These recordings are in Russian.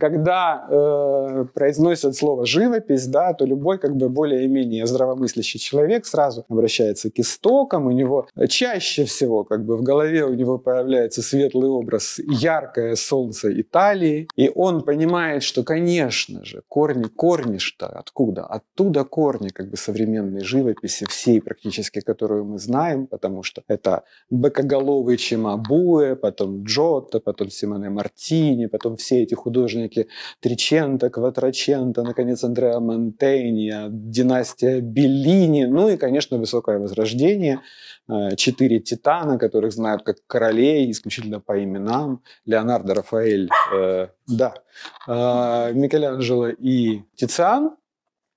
когда э, произносят слово живопись, да, то любой как бы более-менее здравомыслящий человек сразу обращается к истокам, у него чаще всего как бы в голове у него появляется светлый образ яркое солнце Италии, и он понимает, что, конечно же, корни корнишь-то откуда? Оттуда корни как бы современной живописи всей практически, которую мы знаем, потому что это быкоголовый Чимабуэ, потом Джотто, потом Симоне Мартини, потом все эти художники художники Тричента, Кватрачента, наконец, Андреа Монтенья, династия Беллини, ну и, конечно, Высокое Возрождение, э, четыре титана, которых знают как королей, исключительно по именам, Леонардо, Рафаэль, э, да, э, Микеланджело и Тициан,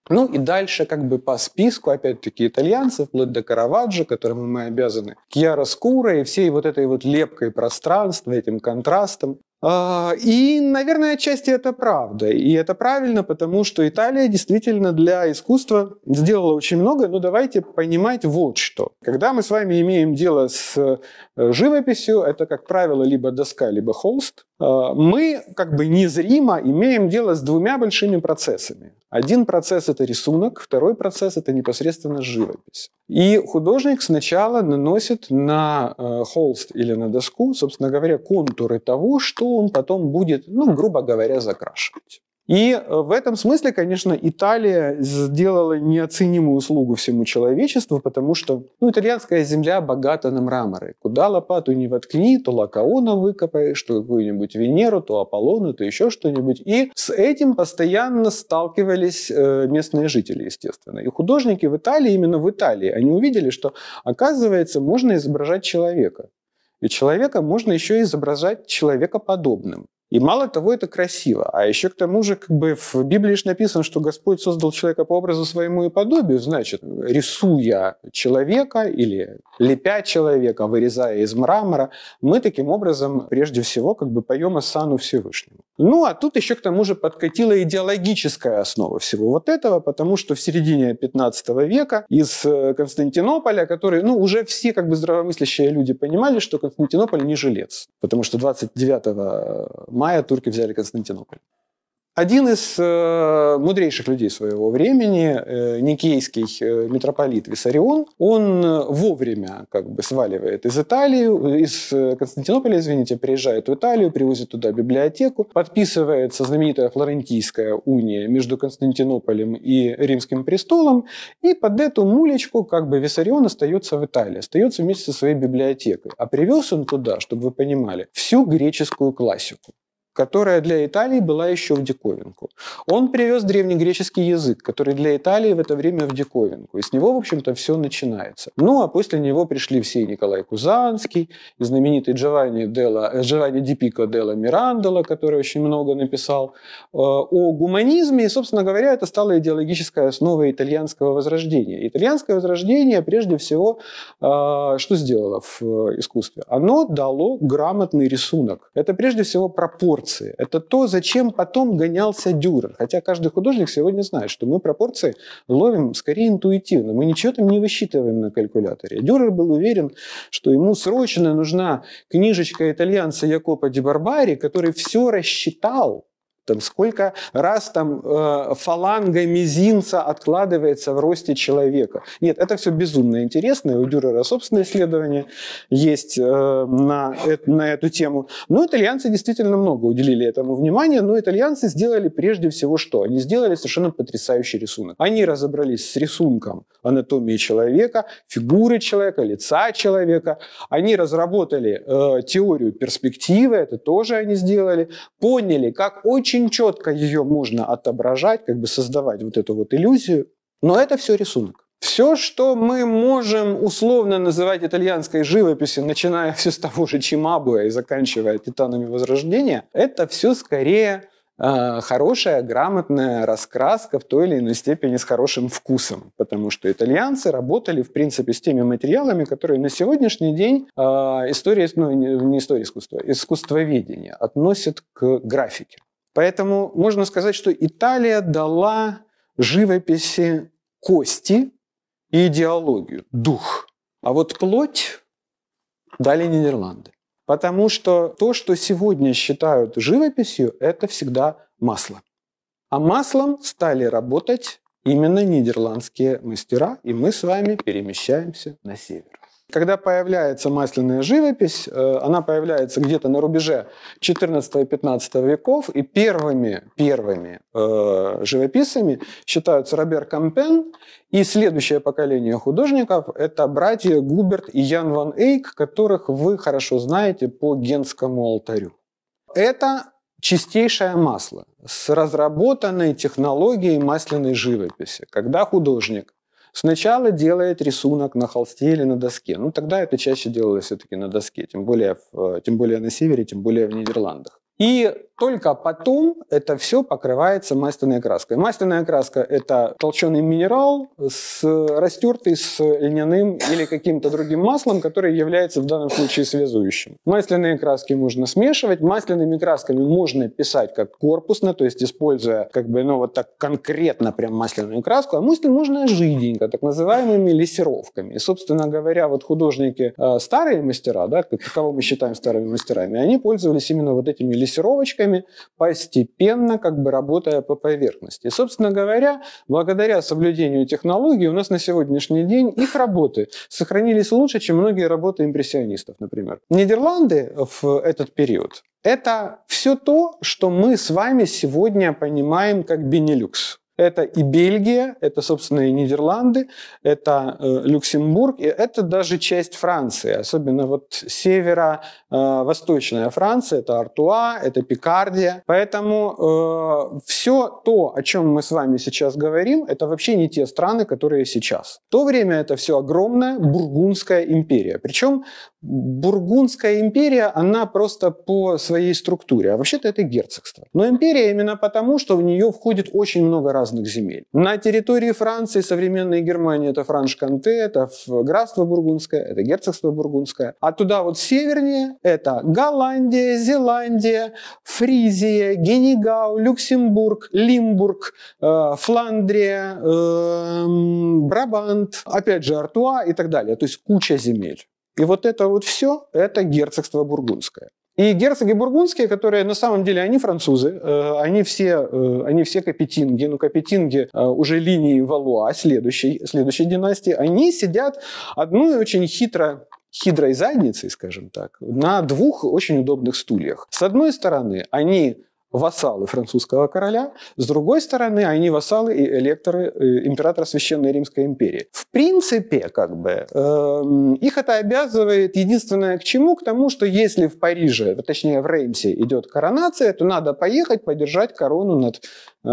ну и дальше как бы по списку, опять-таки, итальянцев, вплоть до Караваджо, которому мы обязаны, Кьяра Скура и всей вот этой вот лепкой пространства, этим контрастом. А, и, наверное, отчасти это правда. И это правильно, потому что Италия действительно для искусства сделала очень много. Но давайте понимать вот что. Когда мы с вами имеем дело с э, живописью, это, как правило, либо доска, либо холст, а, мы как бы незримо имеем дело с двумя большими процессами. Один процесс – это рисунок, второй процесс – это непосредственно живопись. И художник сначала наносит на э, холст или на доску, собственно говоря, контуры того, что он потом будет, ну, грубо говоря, закрашивать. И э, в этом смысле, конечно, Италия сделала неоценимую услугу всему человечеству, потому что ну, итальянская земля богата на мраморы. Куда лопату не воткни, то Лакаона выкопаешь, то какую-нибудь Венеру, то Аполлону, то еще что-нибудь. И с этим постоянно сталкивались э, местные жители, естественно. И художники в Италии, именно в Италии, они увидели, что, оказывается, можно изображать человека. И человека можно еще изображать человекоподобным. И мало того, это красиво. А еще к тому же, как бы в Библии же написано, что Господь создал человека по образу своему и подобию. Значит, рисуя человека или лепя человека, вырезая из мрамора, мы таким образом прежде всего как бы поем Исану Всевышнему. Ну, а тут еще к тому же подкатила идеологическая основа всего вот этого, потому что в середине 15 века из э, Константинополя, который, ну, уже все как бы здравомыслящие люди понимали, что Константинополь не жилец, потому что 29 мая турки взяли Константинополь. Один из э, мудрейших людей своего времени, э, никейский э, митрополит Виссарион, он э, вовремя как бы сваливает из Италии, из э, Константинополя, извините, приезжает в Италию, привозит туда библиотеку, подписывается знаменитая Флорентийская уния между Константинополем и Римским престолом, и под эту мулечку как бы Виссарион остается в Италии, остается вместе со своей библиотекой. А привез он туда, чтобы вы понимали, всю греческую классику которая для Италии была еще в диковинку. Он привез древнегреческий язык, который для Италии в это время в диковинку. И с него, в общем-то, все начинается. Ну, а после него пришли все Николай Кузанский, знаменитый Джованни, Делла, э, Джованни Ди Пико Делла Мирандола, который очень много написал э, о гуманизме. И, собственно говоря, это стало идеологической основой итальянского возрождения. Итальянское возрождение, прежде всего, э, что сделало в искусстве? Оно дало грамотный рисунок. Это, прежде всего, пропорции пропорции. Это то, зачем потом гонялся Дюрер. Хотя каждый художник сегодня знает, что мы пропорции ловим скорее интуитивно. Мы ничего там не высчитываем на калькуляторе. Дюрер был уверен, что ему срочно нужна книжечка итальянца Якопа Ди Барбари, который все рассчитал там сколько раз там э, фаланга мизинца откладывается в росте человека. Нет, это все безумно интересно, у Дюрера собственное исследование есть э, на, э, на эту тему. Но итальянцы действительно много уделили этому внимания, но итальянцы сделали прежде всего что? Они сделали совершенно потрясающий рисунок. Они разобрались с рисунком анатомии человека, фигуры человека, лица человека. Они разработали э, теорию перспективы, это тоже они сделали, поняли, как очень очень четко ее можно отображать, как бы создавать вот эту вот иллюзию. Но это все рисунок. Все, что мы можем условно называть итальянской живописью, начиная все с того же Чимабуя и заканчивая «Титанами Возрождения», это все скорее а, хорошая, грамотная раскраска в той или иной степени с хорошим вкусом, потому что итальянцы работали, в принципе, с теми материалами, которые на сегодняшний день э, история, ну, не история искусства, искусствоведение относят к графике. Поэтому можно сказать, что Италия дала живописи кости и идеологию, дух. А вот плоть дали Нидерланды. Потому что то, что сегодня считают живописью, это всегда масло. А маслом стали работать именно нидерландские мастера, и мы с вами перемещаемся на север. Когда появляется масляная живопись, э, она появляется где-то на рубеже 14-15 веков, и первыми, первыми э, живописцами считаются Робер Кампен, и следующее поколение художников – это братья Губерт и Ян ван Эйк, которых вы хорошо знаете по Генскому алтарю. Это чистейшее масло с разработанной технологией масляной живописи, когда художник Сначала делает рисунок на холсте или на доске. Ну, тогда это чаще делалось все-таки на доске, тем более, в, э, тем более на севере, тем более в Нидерландах. И только потом это все покрывается масляной краской. Масляная краска – это толченый минерал, с, растертый с льняным или каким-то другим маслом, который является в данном случае связующим. Масляные краски можно смешивать. Масляными красками можно писать как корпусно, то есть используя как бы, ну, вот так конкретно прям масляную краску, а мысли можно жиденько, так называемыми лессировками. И, собственно говоря, вот художники, э, старые мастера, да, кого мы считаем старыми мастерами, они пользовались именно вот этими лессировками дрессировочками, постепенно как бы работая по поверхности. И, собственно говоря, благодаря соблюдению технологий у нас на сегодняшний день их работы сохранились лучше, чем многие работы импрессионистов, например. Нидерланды в этот период это все то, что мы с вами сегодня понимаем как Бенилюкс. Это и Бельгия, это, собственно, и Нидерланды, это э, Люксембург, и это даже часть Франции, особенно вот северо-восточная э, Франция, это Артуа, это Пикардия. Поэтому э, все то, о чем мы с вами сейчас говорим, это вообще не те страны, которые сейчас. В то время это все огромная бургундская империя. Причем Бургундская империя, она просто по своей структуре, а вообще-то это герцогство. Но империя именно потому, что в нее входит очень много разных земель. На территории Франции, современной Германии, это Франш-Канте, это графство Бургундское, это герцогство Бургундское. А туда вот севернее это Голландия, Зеландия, Фризия, Генегау, Люксембург, Лимбург, э, Фландрия, э, Брабант, опять же Артуа и так далее. То есть куча земель. И вот это вот все, это герцогство бургундское. И герцоги бургундские, которые на самом деле они французы, э, они все, э, они все капетинги, ну капетинги э, уже линии Валуа, следующей, следующей династии, они сидят одну очень хитро хидрой задницей, скажем так, на двух очень удобных стульях. С одной стороны, они вассалы французского короля, с другой стороны, они вассалы и электоры э, императора Священной Римской империи. В принципе, как бы, э, их это обязывает единственное к чему? К тому, что если в Париже, точнее в Реймсе идет коронация, то надо поехать поддержать корону над э,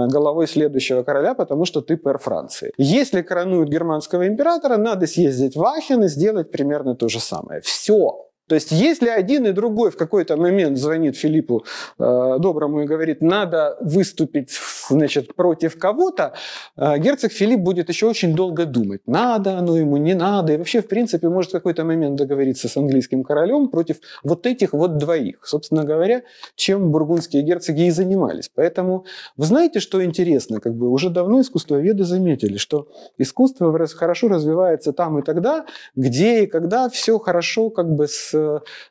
головой следующего короля, потому что ты пэр Франции. Если коронуют германского императора, надо съездить в Ахен и сделать примерно то же самое. Все. То есть если один и другой в какой-то момент звонит Филиппу э, Доброму и говорит, надо выступить значит, против кого-то, э, герцог Филипп будет еще очень долго думать, надо оно ему, не надо. И вообще, в принципе, может в какой-то момент договориться с английским королем против вот этих вот двоих. Собственно говоря, чем бургундские герцоги и занимались. Поэтому вы знаете, что интересно? Как бы уже давно искусствоведы заметили, что искусство хорошо развивается там и тогда, где и когда все хорошо как бы с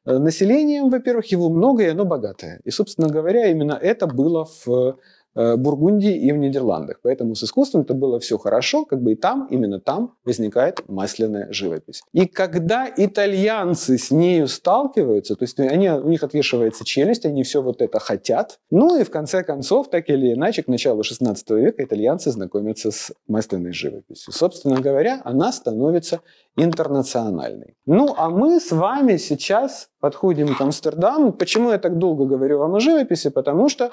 Э, населением, во-первых, его много и оно богатое. И, собственно говоря, именно это было в Э, Бургундии и в Нидерландах. Поэтому с искусством это было все хорошо, как бы и там, именно там возникает масляная живопись. И когда итальянцы с нею сталкиваются, то есть они, у них отвешивается челюсть, они все вот это хотят. Ну и в конце концов, так или иначе, к началу 16 века итальянцы знакомятся с масляной живописью. Собственно говоря, она становится интернациональной. Ну а мы с вами сейчас подходим к Амстердаму. Почему я так долго говорю вам о живописи? Потому что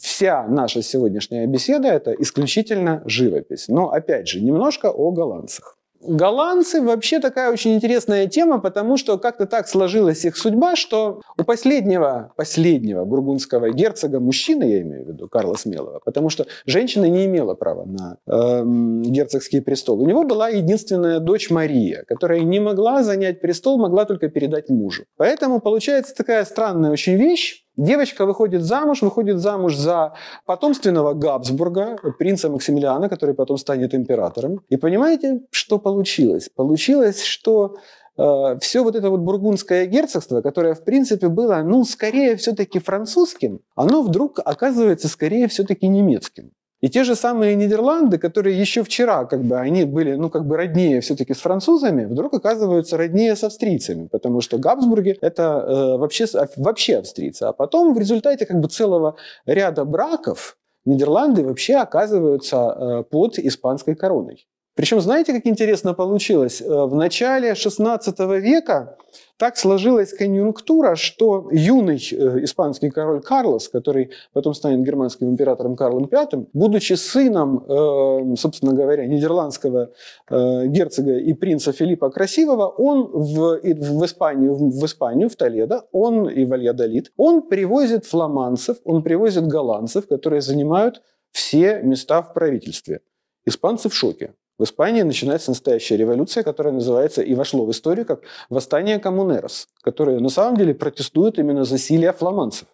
вся наша сегодняшняя беседа – это исключительно живопись. Но, опять же, немножко о голландцах. Голландцы вообще такая очень интересная тема, потому что как-то так сложилась их судьба, что у последнего, последнего бургундского герцога, мужчины я имею в виду, Карла Смелого, потому что женщина не имела права на э, герцогский престол. У него была единственная дочь Мария, которая не могла занять престол, могла только передать мужу. Поэтому получается такая странная очень вещь, Девочка выходит замуж, выходит замуж за потомственного Габсбурга, принца Максимилиана, который потом станет императором. И понимаете, что получилось? Получилось, что э, все вот это вот бургундское герцогство, которое, в принципе, было, ну, скорее все-таки французским, оно вдруг оказывается скорее все-таки немецким. И те же самые Нидерланды, которые еще вчера, как бы, они были, ну, как бы роднее все-таки с французами, вдруг оказываются роднее с австрийцами, потому что Габсбурги – это э, вообще, вообще австрийцы. А потом в результате, как бы, целого ряда браков Нидерланды вообще оказываются э, под испанской короной. Причем, знаете, как интересно получилось? Э, в начале 16 века так сложилась конъюнктура, что юный э, испанский король Карлос, который потом станет германским императором Карлом V, будучи сыном, э, собственно говоря, нидерландского э, герцога и принца Филиппа Красивого, он в, в Испанию, в Испанию, в Толедо, он и в Альядолит, он привозит фламанцев, он привозит голландцев, которые занимают все места в правительстве. Испанцы в шоке. В Испании начинается настоящая революция, которая называется и вошло в историю как «Восстание коммунерос», которое на самом деле протестует именно за силе фламандцев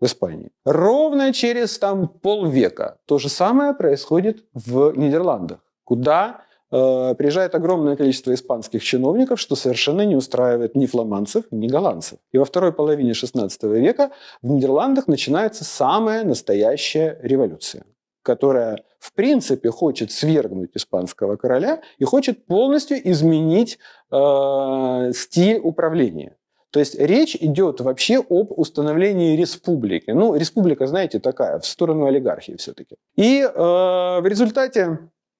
в Испании. Ровно через там полвека то же самое происходит в Нидерландах, куда э, приезжает огромное количество испанских чиновников, что совершенно не устраивает ни фламандцев, ни голландцев. И во второй половине XVI века в Нидерландах начинается самая настоящая революция которая, в принципе, хочет свергнуть испанского короля и хочет полностью изменить э, стиль управления. То есть речь идет вообще об установлении республики. Ну, республика, знаете, такая, в сторону олигархии все-таки. И э, в, результате,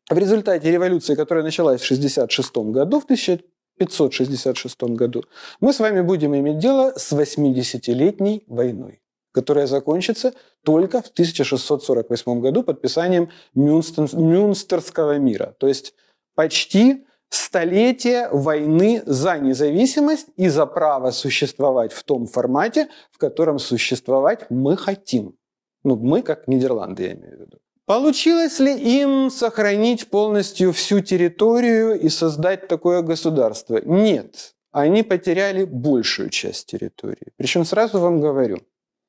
в результате революции, которая началась в 1966 году, в 1566 году, мы с вами будем иметь дело с 80-летней войной которая закончится только в 1648 году подписанием Мюнстер, Мюнстерского мира. То есть почти столетие войны за независимость и за право существовать в том формате, в котором существовать мы хотим. Ну, мы как Нидерланды, я имею в виду. Получилось ли им сохранить полностью всю территорию и создать такое государство? Нет. Они потеряли большую часть территории. Причем сразу вам говорю,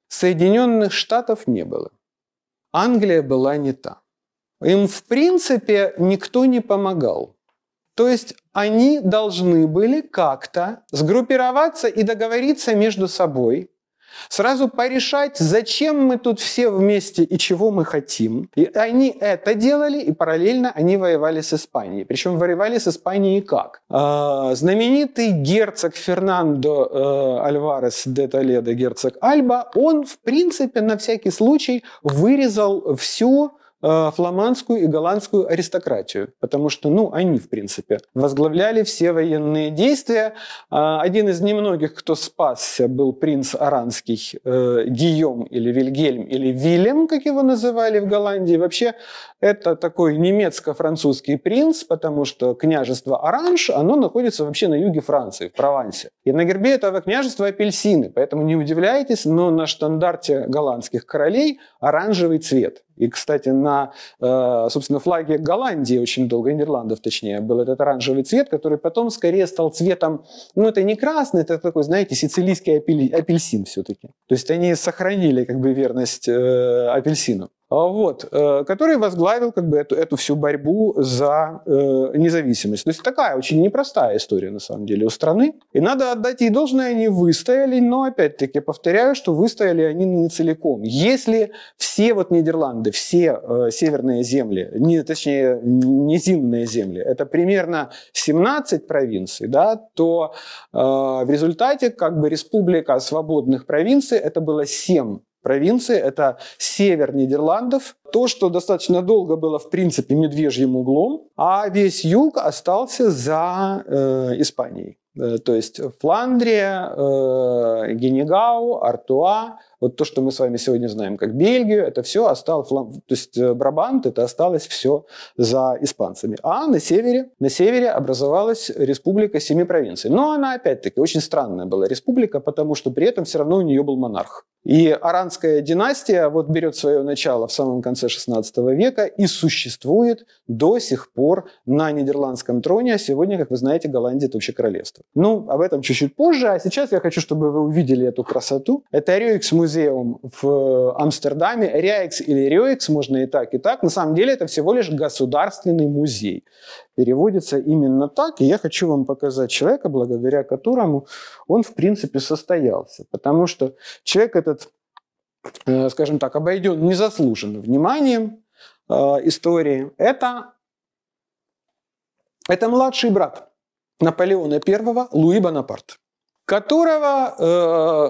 Соединенных Штатов не было. Англия была не та. Им, в принципе, никто не помогал. То есть они должны были как-то сгруппироваться и договориться между собой, Сразу порешать, зачем мы тут все вместе и чего мы хотим. И они это делали, и параллельно они воевали с Испанией. Причем воевали с Испанией как? Э, знаменитый герцог Фернандо э, Альварес де Толедо, герцог Альба, он, в принципе, на всякий случай вырезал все Э, фламандскую и голландскую аристократию, потому что, ну, они, в принципе, возглавляли все военные действия. Э, один из немногих, кто спасся, был принц Аранский э, Гийом или Вильгельм или Вильям, как его называли в Голландии. Вообще, это такой немецко-французский принц, потому что княжество Оранж, оно находится вообще на юге Франции, в Провансе. И на гербе этого княжества апельсины, поэтому не удивляйтесь, но на штандарте голландских королей оранжевый цвет. И, кстати, на, э, собственно, флаге Голландии очень долго, Нидерландов точнее, был этот оранжевый цвет, который потом скорее стал цветом, ну, это не красный, это такой, знаете, сицилийский апельсин все-таки. То есть они сохранили как бы верность э, апельсину. А, вот, э, который возглавил как бы эту, эту всю борьбу за э, независимость. То есть такая очень непростая история на самом деле у страны. И надо отдать ей должное, они выстояли, но опять-таки повторяю, что выстояли они не целиком. Если все вот Нидерланды, все э, северные земли, не, точнее низинные земли, это примерно 17 провинций, да, то э, в результате как бы республика свободных провинций это было 7 провинции, это север Нидерландов, то, что достаточно долго было, в принципе, медвежьим углом, а весь юг остался за э, Испанией. Э, то есть Фландрия, э, Генегау, Артуа, вот то, что мы с вами сегодня знаем как Бельгию, это все осталось, то есть э, Брабант, это осталось все за испанцами. А на севере, на севере образовалась республика семи провинций. Но она, опять-таки, очень странная была республика, потому что при этом все равно у нее был монарх. И аранская династия вот берет свое начало в самом конце 16 века и существует до сих пор на нидерландском троне, а сегодня, как вы знаете, Голландия – это вообще королевство. Ну, об этом чуть-чуть позже, а сейчас я хочу, чтобы вы увидели эту красоту. Это Рюикс музей музеум в э, Амстердаме, Реакс или Реакс, можно и так, и так. На самом деле это всего лишь государственный музей. Переводится именно так, и я хочу вам показать человека, благодаря которому он, в принципе, состоялся. Потому что человек этот, э, скажем так, обойден незаслуженно вниманием э, истории. Это, это младший брат Наполеона I Луи Бонапарт которого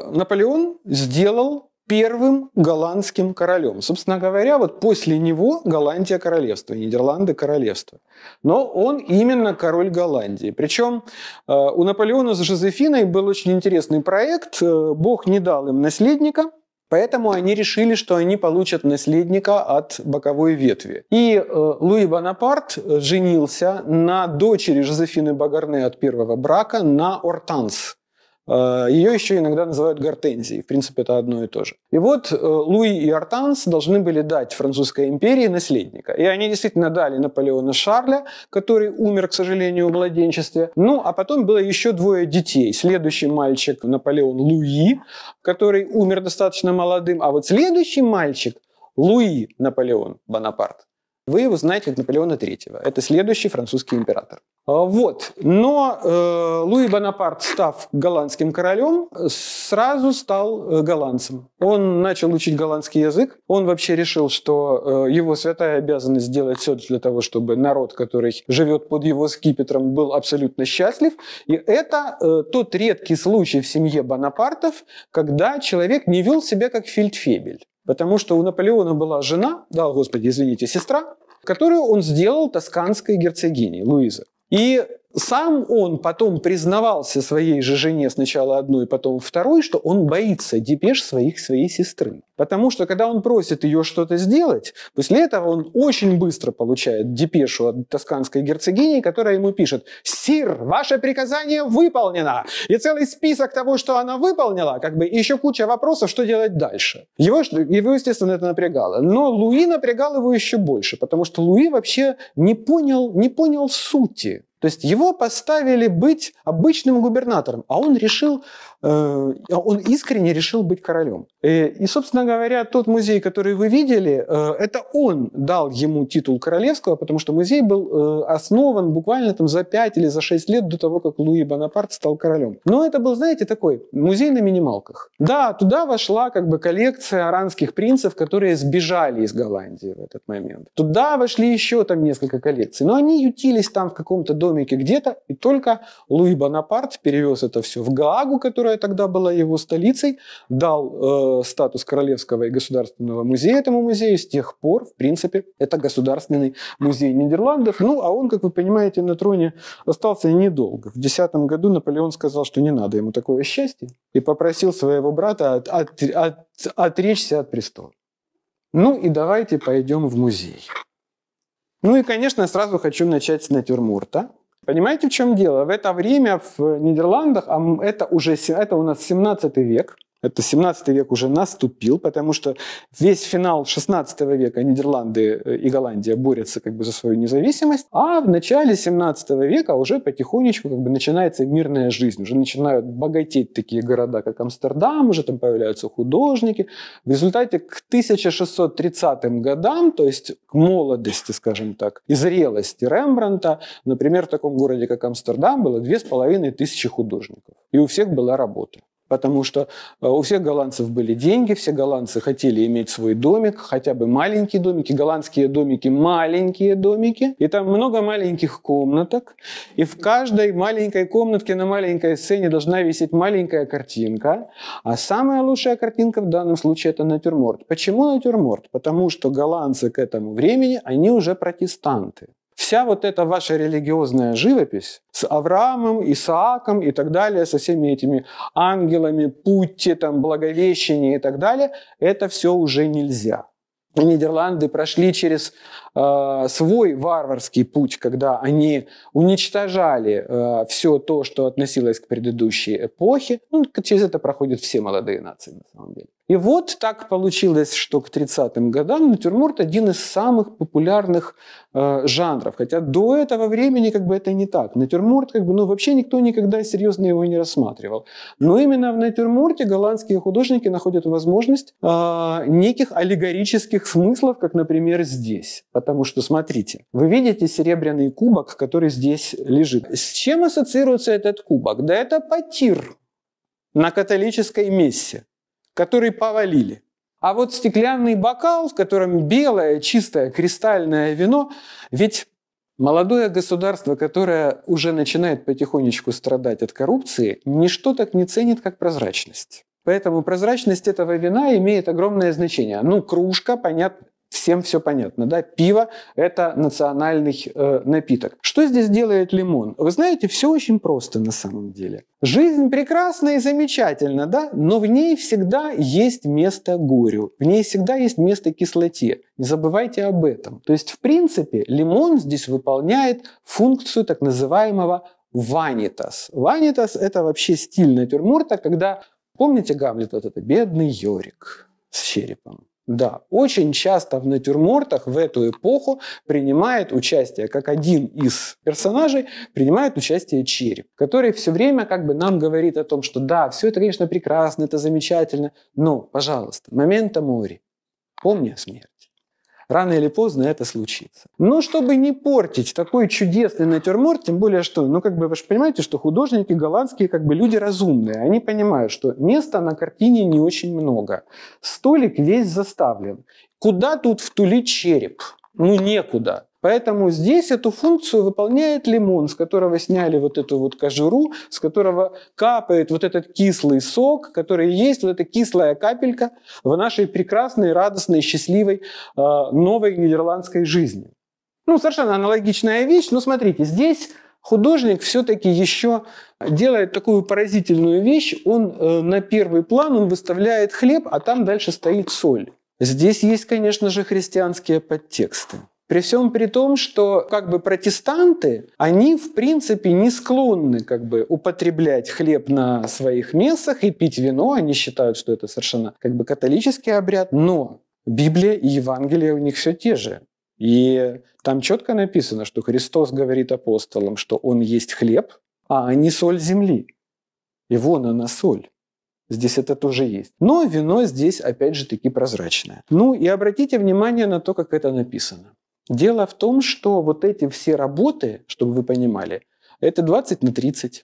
э, Наполеон сделал первым голландским королем. Собственно говоря, вот после него Голландия королевство, Нидерланды королевство. Но он именно король Голландии. Причем э, у Наполеона с Жозефиной был очень интересный проект. Э, Бог не дал им наследника, Поэтому они решили, что они получат наследника от боковой ветви. И э, Луи Бонапарт женился на дочери Жозефины Багарне от первого брака, на Ортанс. А, Ее еще иногда называют гортензией. В принципе, это одно и то же. И вот э, Луи и Артанс должны были дать французской империи наследника. И они действительно дали Наполеона Шарля, который умер, к сожалению, в младенчестве. Ну, а потом было еще двое детей. Следующий мальчик Наполеон Луи, который умер достаточно молодым. А вот следующий мальчик Луи Наполеон Бонапарт. Вы его знаете как Наполеона III. Это следующий французский император. А, вот. Но э, Луи Бонапарт, став голландским королем, сразу стал э, голландцем. Он начал учить голландский язык. Он вообще решил, что э, его святая обязанность сделать все для того, чтобы народ, который живет под его скипетром, был абсолютно счастлив. И это э, тот редкий случай в семье Бонапартов, когда человек не вел себя как фельдфебель. Потому что у Наполеона была жена, да, господи, извините, сестра, которую он сделал тосканской герцогиней Луиза. И сам он потом признавался своей же жене сначала одной, потом второй, что он боится депеш своих своей сестры. Потому что, когда он просит ее что-то сделать, после этого он очень быстро получает депешу от тосканской герцогини, которая ему пишет «Сир, ваше приказание выполнено!» И целый список того, что она выполнила, как бы и еще куча вопросов, что делать дальше. Его, его естественно, это напрягало. Но Луи напрягал его еще больше, потому что Луи вообще не понял, не понял сути то есть его поставили быть обычным губернатором, а он решил Э, он искренне решил быть королем. Э, и, собственно говоря, тот музей, который вы видели, э, это он дал ему титул королевского, потому что музей был основан буквально там за 5 или за 6 лет до того, как Луи Бонапарт стал королем. Но это был, знаете, такой музей на минималках. Да, туда вошла как бы коллекция аранских принцев, которые сбежали из Голландии в этот момент. Туда вошли еще там несколько коллекций, но они ютились там в каком-то домике где-то, и только Луи Бонапарт перевез это все в Гаагу, которая которая тогда была его столицей, дал э, статус королевского и государственного музея этому музею. С тех пор, в принципе, это государственный музей Нидерландов. Ну, а он, как вы понимаете, на троне остался недолго. В 2010 году Наполеон сказал, что не надо ему такое счастье, и попросил своего брата от, от, от, отречься от престола. Ну и давайте пойдем в музей. Ну и, конечно, сразу хочу начать с натюрморта. Понимаете, в чем дело? В это время в Нидерландах, а это уже это у нас 17 век, это 17 век уже наступил, потому что весь финал 16 века Нидерланды э, и Голландия борются как бы за свою независимость, а в начале 17 века уже потихонечку как бы начинается мирная жизнь, уже начинают богатеть такие города, как Амстердам, уже там появляются художники. В результате к 1630 годам, то есть к молодости, скажем так, и зрелости Рембранта, например, в таком городе, как Амстердам, было 2500 художников, и у всех была работа. Потому что э, у всех голландцев были деньги, все голландцы хотели иметь свой домик, хотя бы маленькие домики. Голландские домики – маленькие домики. И там много маленьких комнаток. И в каждой маленькой комнатке на маленькой сцене должна висеть маленькая картинка. А самая лучшая картинка в данном случае – это натюрморт. Почему натюрморт? Потому что голландцы к этому времени, они уже протестанты. Вся вот эта ваша религиозная живопись с Авраамом, Исааком и так далее, со всеми этими ангелами, пути, там, благовещение и так далее, это все уже нельзя. Нидерланды прошли через э, свой варварский путь, когда они уничтожали э, все то, что относилось к предыдущей эпохе. Ну, через это проходят все молодые нации, на самом деле. И вот так получилось, что к 30-м годам натюрморт один из самых популярных э, жанров. Хотя до этого времени как бы это не так. Натюрморт как бы, ну, вообще никто никогда серьезно его не рассматривал. Но именно в натюрморте голландские художники находят возможность э, неких аллегорических смыслов, как, например, здесь. Потому что, смотрите, вы видите серебряный кубок, который здесь лежит. С чем ассоциируется этот кубок? Да это потир на католической мессе который повалили. А вот стеклянный бокал, в котором белое, чистое, кристальное вино, ведь молодое государство, которое уже начинает потихонечку страдать от коррупции, ничто так не ценит, как прозрачность. Поэтому прозрачность этого вина имеет огромное значение. Ну, кружка, понятно, Всем все понятно, да? Пиво – это национальный э, напиток. Что здесь делает лимон? Вы знаете, все очень просто на самом деле. Жизнь прекрасна и замечательна, да? Но в ней всегда есть место горю, в ней всегда есть место кислоте. Не забывайте об этом. То есть, в принципе, лимон здесь выполняет функцию так называемого ванитас. Ванитас – это вообще стиль натюрморта, когда, помните Гамлет, вот это бедный Йорик с черепом. Да, очень часто в натюрмортах в эту эпоху принимает участие, как один из персонажей, принимает участие череп, который все время как бы нам говорит о том, что да, все это, конечно, прекрасно, это замечательно, но, пожалуйста, момента мори, помни о смерти. Рано или поздно это случится. Но чтобы не портить такой чудесный натюрморт, тем более, что, ну, как бы, вы же понимаете, что художники голландские, как бы, люди разумные. Они понимают, что места на картине не очень много. Столик весь заставлен. Куда тут втулить череп? Ну, некуда. Поэтому здесь эту функцию выполняет лимон, с которого сняли вот эту вот кожуру, с которого капает вот этот кислый сок, который есть, вот эта кислая капелька в нашей прекрасной, радостной, счастливой э, новой нидерландской жизни. Ну, совершенно аналогичная вещь, но смотрите, здесь художник все-таки еще делает такую поразительную вещь. Он э, на первый план он выставляет хлеб, а там дальше стоит соль. Здесь есть, конечно же, христианские подтексты. При всем при том, что как бы протестанты, они в принципе не склонны как бы употреблять хлеб на своих местах и пить вино, они считают, что это совершенно как бы католический обряд, но Библия и Евангелие у них все те же. И там четко написано, что Христос говорит апостолам, что Он есть хлеб, а не соль земли. И вон она соль. Здесь это тоже есть. Но вино здесь, опять же, таки прозрачное. Ну и обратите внимание на то, как это написано. Дело в том, что вот эти все работы, чтобы вы понимали, это 20 на 30,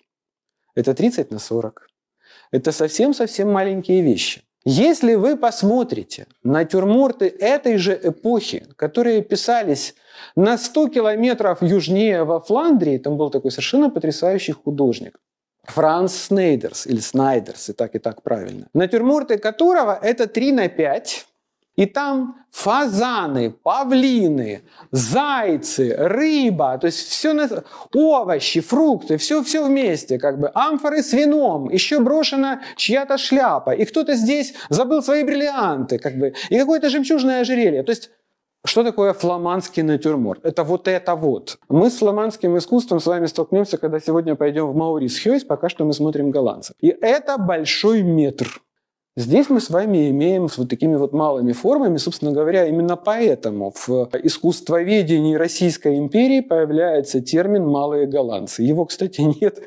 это 30 на 40. Это совсем-совсем маленькие вещи. Если вы посмотрите на тюрморты этой же эпохи, которые писались на 100 километров южнее во Фландрии, там был такой совершенно потрясающий художник, Франц Снейдерс или Снайдерс, и так и так правильно, На тюрморты которого это 3 на 5, и там фазаны, павлины, зайцы, рыба, то есть все, овощи, фрукты, все, все вместе, как бы амфоры с вином, еще брошена чья-то шляпа, и кто-то здесь забыл свои бриллианты, как бы, и какое-то жемчужное ожерелье. То есть что такое фламандский натюрморт? Это вот это вот. Мы с фламандским искусством с вами столкнемся, когда сегодня пойдем в Маурис Хьюис, пока что мы смотрим голландцев. И это большой метр. Здесь мы с вами имеем с вот такими вот малыми формами, собственно говоря, именно поэтому в искусствоведении Российской империи появляется термин «малые голландцы». Его, кстати, нет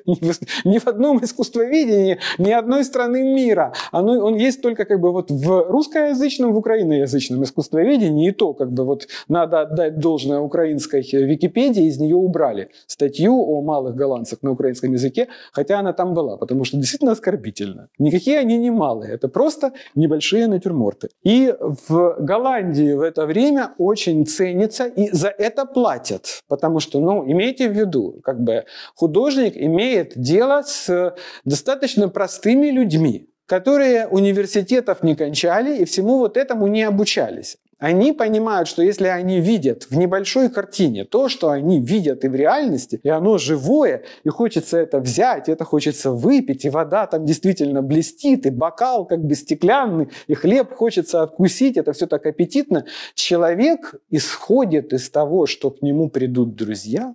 ни в одном искусствоведении ни одной страны мира. Оно, он есть только как бы вот в русскоязычном, в украиноязычном искусствоведении, и то как бы вот надо отдать должное украинской Википедии, из нее убрали статью о малых голландцах на украинском языке, хотя она там была, потому что действительно оскорбительно. Никакие они не малые, это просто просто небольшие натюрморты. И в Голландии в это время очень ценится и за это платят, потому что, ну, имейте в виду, как бы художник имеет дело с достаточно простыми людьми, которые университетов не кончали и всему вот этому не обучались. Они понимают, что если они видят в небольшой картине то, что они видят и в реальности, и оно живое, и хочется это взять, это хочется выпить, и вода там действительно блестит, и бокал как бы стеклянный, и хлеб хочется откусить, это все так аппетитно. Человек исходит из того, что к нему придут друзья,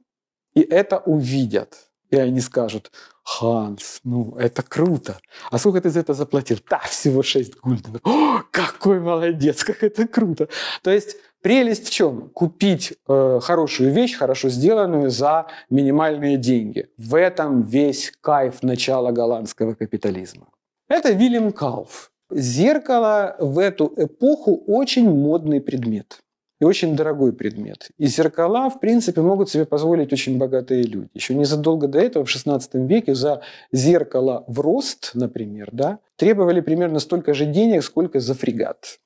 и это увидят. И они скажут, Ханс, ну, это круто. А сколько ты за это заплатил? Да, всего 6 гульденов. О, какой молодец, как это круто. То есть прелесть в чем? Купить э, хорошую вещь, хорошо сделанную за минимальные деньги. В этом весь кайф начала голландского капитализма. Это Вильям Кауф. Зеркало в эту эпоху очень модный предмет и очень дорогой предмет. И зеркала, в принципе, могут себе позволить очень богатые люди. Еще незадолго до этого, в XVI веке, за зеркало в рост, например, да, требовали примерно столько же денег, сколько за фрегат.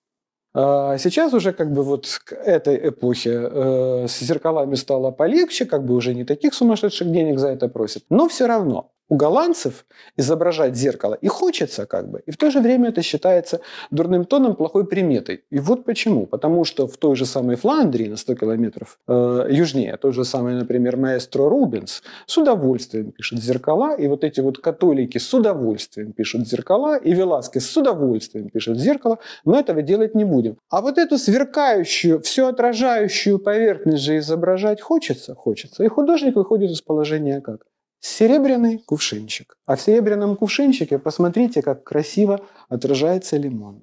А сейчас уже как бы вот к этой эпохе э, с зеркалами стало полегче, как бы уже не таких сумасшедших денег за это просят. Но все равно у голландцев изображать зеркало и хочется как бы, и в то же время это считается дурным тоном, плохой приметой. И вот почему. Потому что в той же самой Фландрии на 100 километров э, южнее, тот же самый, например, маэстро Рубенс с удовольствием пишет зеркала, и вот эти вот католики с удовольствием пишут зеркала, и Веласкес с удовольствием пишет зеркало, но этого делать не будем. А вот эту сверкающую, все отражающую поверхность же изображать хочется, хочется. И художник выходит из положения как? серебряный кувшинчик. А в серебряном кувшинчике посмотрите, как красиво отражается лимон.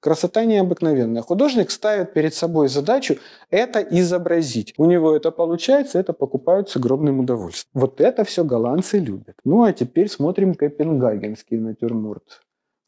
Красота необыкновенная. Художник ставит перед собой задачу это изобразить. У него это получается, это покупают с огромным удовольствием. Вот это все голландцы любят. Ну а теперь смотрим копенгагенский натюрморт.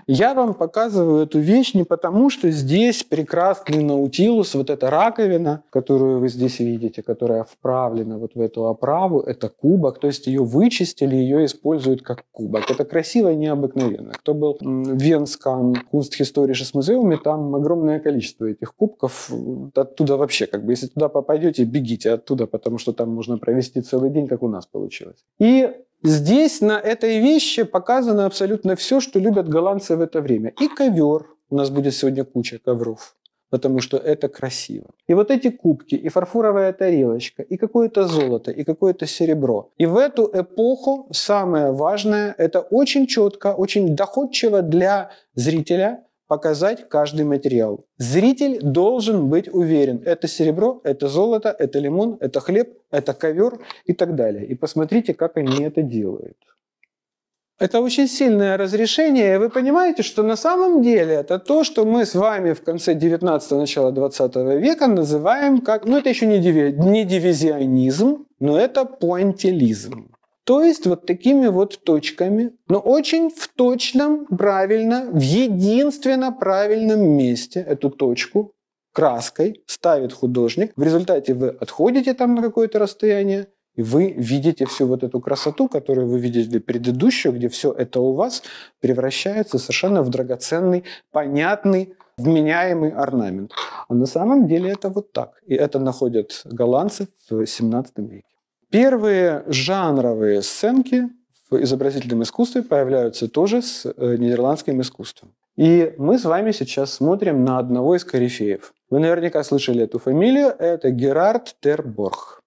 Я вам показываю эту вещь не потому, что здесь прекрасный наутилус, вот эта раковина, которую вы здесь видите, которая вправлена вот в эту оправу, это кубок, то есть ее вычистили, ее используют как кубок. Это красиво и необыкновенно. Кто был в Венском Kunsthistorisches Museum, там огромное количество этих кубков. Оттуда вообще, как бы, если туда попадете, бегите оттуда, потому что там можно провести целый день, как у нас получилось. И Здесь на этой вещи показано абсолютно все, что любят голландцы в это время. И ковер. У нас будет сегодня куча ковров потому что это красиво. И вот эти кубки, и фарфоровая тарелочка, и какое-то золото, и какое-то серебро. И в эту эпоху самое важное – это очень четко, очень доходчиво для зрителя показать каждый материал. Зритель должен быть уверен, это серебро, это золото, это лимон, это хлеб, это ковер и так далее. И посмотрите, как они это делают. Это очень сильное разрешение, и вы понимаете, что на самом деле это то, что мы с вами в конце 19-го, начало 20 века называем как... Ну, это еще не, диви, не дивизионизм, но это пуантилизм. То есть вот такими вот точками, но очень в точном, правильно, в единственно правильном месте эту точку краской ставит художник. В результате вы отходите там на какое-то расстояние, и вы видите всю вот эту красоту, которую вы видели предыдущую, где все это у вас превращается совершенно в драгоценный, понятный, вменяемый орнамент. А на самом деле это вот так. И это находят голландцы в 17 веке. Первые жанровые сценки в изобразительном искусстве появляются тоже с э, нидерландским искусством. И мы с вами сейчас смотрим на одного из корифеев. Вы наверняка слышали эту фамилию. Это Герард Терборг.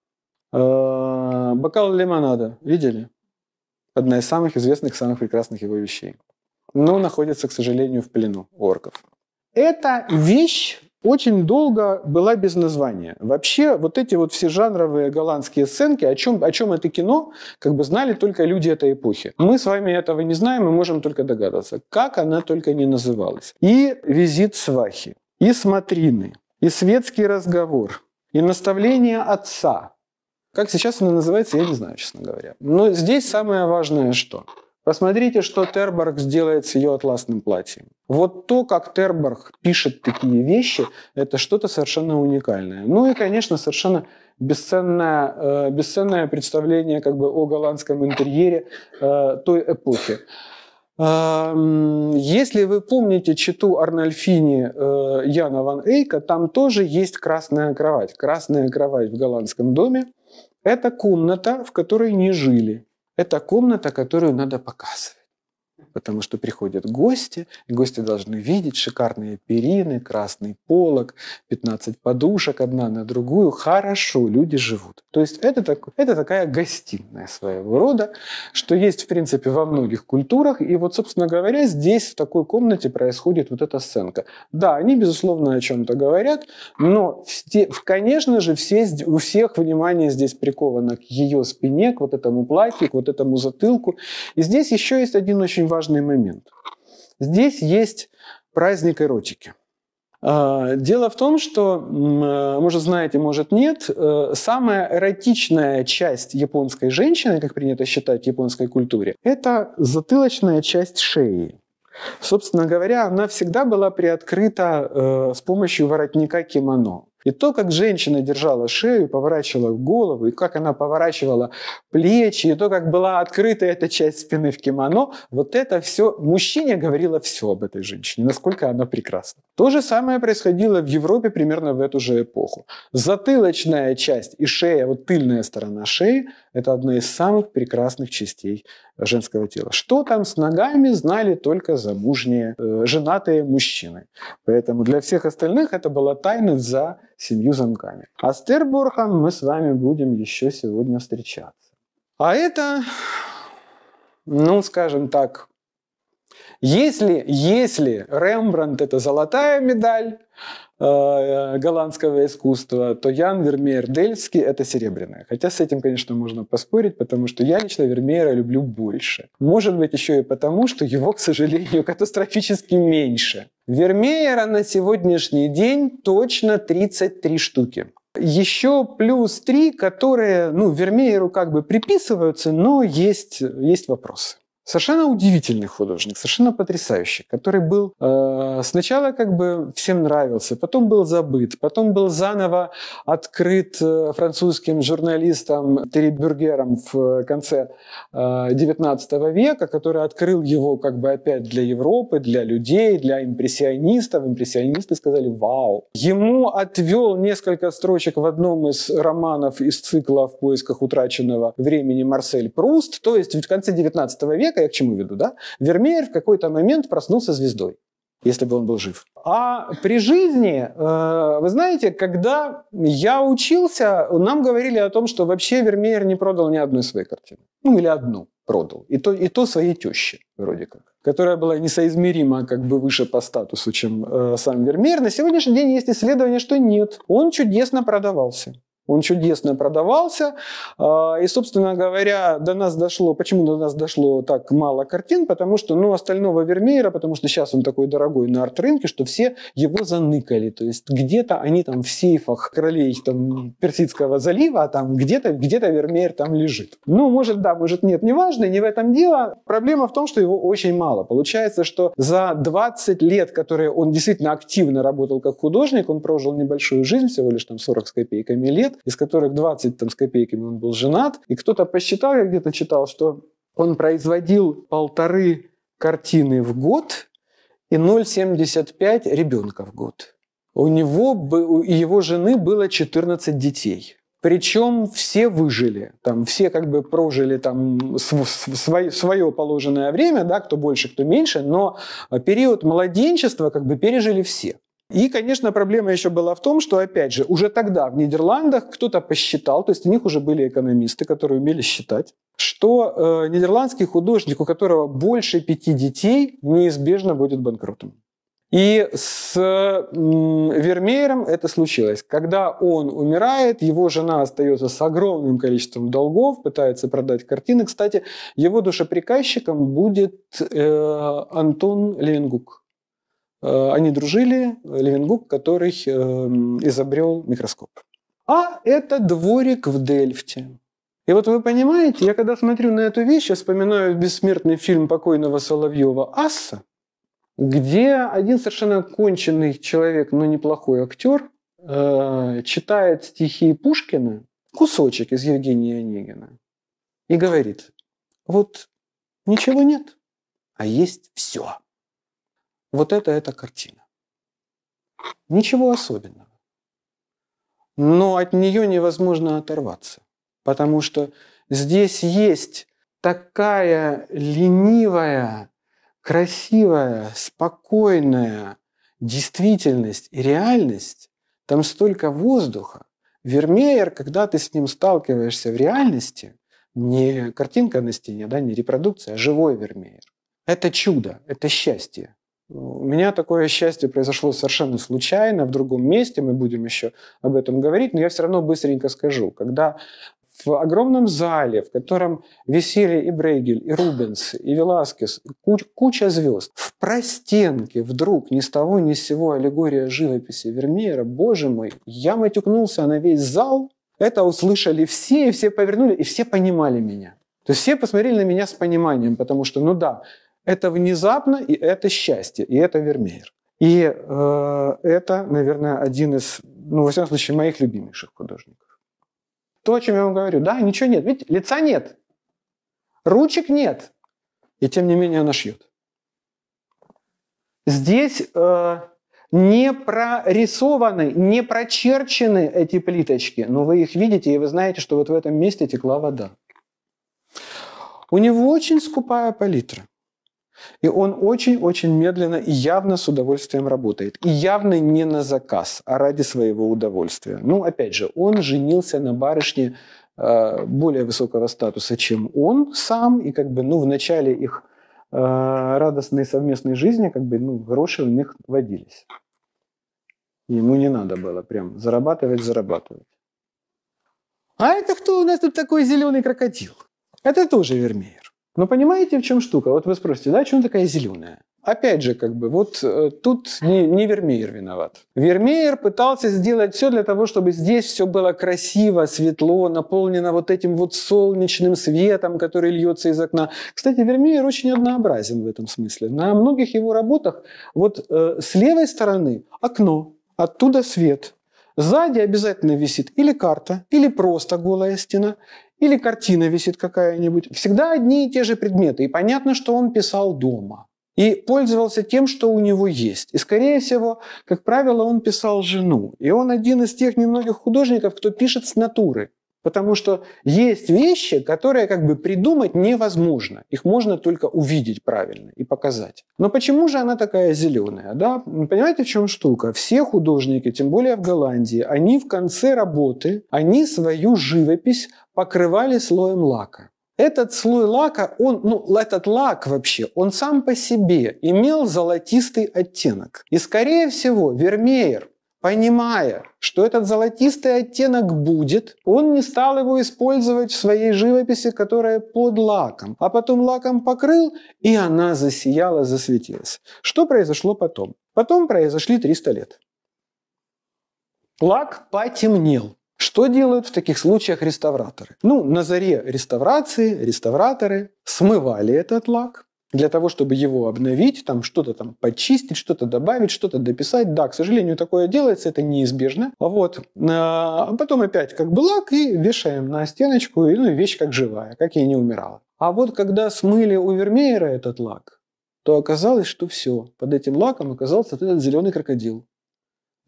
Э, «Бокал лимонада» видели? Одна из самых известных, самых прекрасных его вещей. Но находится, к сожалению, в плену орков. Это вещь, очень долго была без названия. Вообще, вот эти вот все жанровые голландские сценки, о чем, о чем это кино, как бы знали только люди этой эпохи. Мы с вами этого не знаем мы можем только догадаться, как она только не называлась. И «Визит свахи», и «Смотрины», и «Светский разговор», и «Наставление отца». Как сейчас она называется, я не знаю, честно говоря. Но здесь самое важное что – Посмотрите, что Терборг сделает с ее атласным платьем. Вот то, как Терборг пишет такие вещи, это что-то совершенно уникальное. Ну и, конечно, совершенно бесценное, э, бесценное представление как бы о голландском интерьере э, той эпохи. Эм, если вы помните читу Арнольфини э, Яна ван Эйка, там тоже есть красная кровать. Красная кровать в голландском доме – это комната, в которой не жили. Это комната, которую надо показывать потому что приходят гости, и гости должны видеть шикарные перины, красный полог, 15 подушек одна на другую. Хорошо, люди живут. То есть это, так, это такая гостиная своего рода, что есть, в принципе, во многих культурах. И вот, собственно говоря, здесь, в такой комнате происходит вот эта сценка. Да, они, безусловно, о чем-то говорят, но, все, конечно же, все, у всех внимание здесь приковано к ее спине, к вот этому платью, к вот этому затылку. И здесь еще есть один очень важный важный момент. Здесь есть праздник эротики. А, дело в том, что, а, может знаете, может нет, э, самая эротичная часть японской женщины, как принято считать в японской культуре, это затылочная часть шеи. Собственно говоря, она всегда была приоткрыта э, с помощью воротника кимоно. И то, как женщина держала шею, поворачивала голову, и как она поворачивала плечи, и то, как была открыта эта часть спины в кимоно, вот это все мужчине говорило все об этой женщине, насколько она прекрасна. То же самое происходило в Европе примерно в эту же эпоху. Затылочная часть и шея, вот тыльная сторона шеи, это одна из самых прекрасных частей женского тела. Что там с ногами, знали только замужние, э, женатые мужчины. Поэтому для всех остальных это была тайна за семью замками. А с Терборхом мы с вами будем еще сегодня встречаться. А это, ну, скажем так, если, если Рембрандт – это золотая медаль э, голландского искусства, то Ян Вермеер Дельский – это серебряная. Хотя с этим, конечно, можно поспорить, потому что я лично Вермеера люблю больше. Может быть, еще и потому, что его, к сожалению, катастрофически меньше. Вермеера на сегодняшний день точно 33 штуки. Еще плюс три, которые, ну, Вермееру как бы приписываются, но есть, есть вопросы. Совершенно удивительный художник, совершенно потрясающий, который был э, сначала как бы всем нравился, потом был забыт, потом был заново открыт э, французским журналистом Терри Бюргером в конце э, 19 века, который открыл его как бы опять для Европы, для людей, для импрессионистов. Импрессионисты сказали «Вау!». Ему отвел несколько строчек в одном из романов из цикла «В поисках утраченного времени» Марсель Пруст, то есть в конце 19 века человека, я к чему веду, да? Вермеер в какой-то момент проснулся звездой, если бы он был жив. А при жизни, э, вы знаете, когда я учился, нам говорили о том, что вообще Вермеер не продал ни одной своей картины. Ну, или одну продал. И то, и то своей теще, вроде как, которая была несоизмеримо как бы выше по статусу, чем э, сам Вермеер. На сегодняшний день есть исследование, что нет. Он чудесно продавался. Он чудесно продавался. А, и, собственно говоря, до нас дошло, почему до нас дошло так мало картин, потому что, ну, остального Вермеера, потому что сейчас он такой дорогой на арт-рынке, что все его заныкали. То есть где-то они там в сейфах королей там, Персидского залива, а там где-то где Вермеер там лежит. Ну, может, да, может, нет, неважно, не в этом дело. Проблема в том, что его очень мало. Получается, что за 20 лет, которые он действительно активно работал как художник, он прожил небольшую жизнь, всего лишь там 40 с копейками лет, из которых 20 там, с копейками он был женат. И кто-то посчитал, я где-то читал, что он производил полторы картины в год и 0,75 ребенка в год. У него, у его жены было 14 детей. Причем все выжили, там, все как бы прожили там свое, свое положенное время, да, кто больше, кто меньше, но период младенчества как бы пережили все. И, конечно, проблема еще была в том, что, опять же, уже тогда в Нидерландах кто-то посчитал, то есть у них уже были экономисты, которые умели считать, что э, нидерландский художник, у которого больше пяти детей, неизбежно будет банкротом. И с Вермеером это случилось. Когда он умирает, его жена остается с огромным количеством долгов, пытается продать картины. Кстати, его душеприказчиком будет э, Антон Левенгук. Э, они дружили, э, Левенгук, который э, изобрел микроскоп. А это дворик в Дельфте. И вот вы понимаете, я когда смотрю на эту вещь, я вспоминаю бессмертный фильм покойного Соловьева «Асса», где один совершенно конченый человек, но неплохой актер, читает стихи Пушкина, кусочек из Евгения Онегина, и говорит, вот ничего нет, а есть все. Вот это эта картина. Ничего особенного. Но от нее невозможно оторваться, потому что здесь есть такая ленивая, красивая, спокойная действительность и реальность, там столько воздуха. Вермеер, когда ты с ним сталкиваешься в реальности, не картинка на стене, да, не репродукция, а живой вермеер. Это чудо, это счастье. У меня такое счастье произошло совершенно случайно, в другом месте, мы будем еще об этом говорить, но я все равно быстренько скажу. Когда в огромном зале, в котором висели и Брейгель, и Рубенс, и Веласкес, куч, куча звезд. В простенке вдруг ни с того ни с сего аллегория живописи Вермеера. Боже мой, я матюкнулся на весь зал. Это услышали все, и все повернули, и все понимали меня. То есть все посмотрели на меня с пониманием, потому что, ну да, это внезапно, и это счастье, и это Вермеер. И э, это, наверное, один из, ну, во всяком случае, моих любимейших художников. То, о чем я вам говорю, да, ничего нет. Видите, лица нет, ручек нет, и тем не менее она шьет. Здесь э, не прорисованы, не прочерчены эти плиточки, но вы их видите, и вы знаете, что вот в этом месте текла вода. У него очень скупая палитра. И он очень-очень медленно и явно с удовольствием работает. И явно не на заказ, а ради своего удовольствия. Ну, опять же, он женился на барышне э, более высокого статуса, чем он сам. И как бы, ну, в начале их э, радостной совместной жизни, как бы, ну, гроши у них водились. Ему ну, не надо было прям зарабатывать, зарабатывать. А это кто у нас тут такой зеленый крокодил? Это тоже Вермеер. Но ну, понимаете, в чем штука? Вот вы спросите, да, чем такая зеленая? Опять же, как бы, вот э, тут не, не Вермеер виноват. Вермеер пытался сделать все для того, чтобы здесь все было красиво, светло, наполнено вот этим вот солнечным светом, который льется из окна. Кстати, Вермеер очень однообразен в этом смысле. На многих его работах вот э, с левой стороны окно, оттуда свет – Сзади обязательно висит или карта, или просто голая стена, или картина висит какая-нибудь. Всегда одни и те же предметы. И понятно, что он писал дома. И пользовался тем, что у него есть. И, скорее всего, как правило, он писал жену. И он один из тех немногих художников, кто пишет с натуры. Потому что есть вещи, которые как бы придумать невозможно. Их можно только увидеть правильно и показать. Но почему же она такая зеленая? Да? Понимаете, в чем штука? Все художники, тем более в Голландии, они в конце работы, они свою живопись покрывали слоем лака. Этот слой лака, он, ну, этот лак вообще, он сам по себе имел золотистый оттенок. И, скорее всего, Вермеер, понимая, что этот золотистый оттенок будет, он не стал его использовать в своей живописи, которая под лаком, а потом лаком покрыл, и она засияла, засветилась. Что произошло потом? Потом произошли 300 лет. Лак потемнел. Что делают в таких случаях реставраторы? Ну, на заре реставрации реставраторы смывали этот лак, для того, чтобы его обновить, там что-то там почистить, что-то добавить, что-то дописать. Да, к сожалению, такое делается, это неизбежно. А Вот. А потом опять как бы лак и вешаем на стеночку, и, ну, вещь как живая, как и не умирала. А вот когда смыли у Вермеера этот лак, то оказалось, что все, под этим лаком оказался вот этот зеленый крокодил.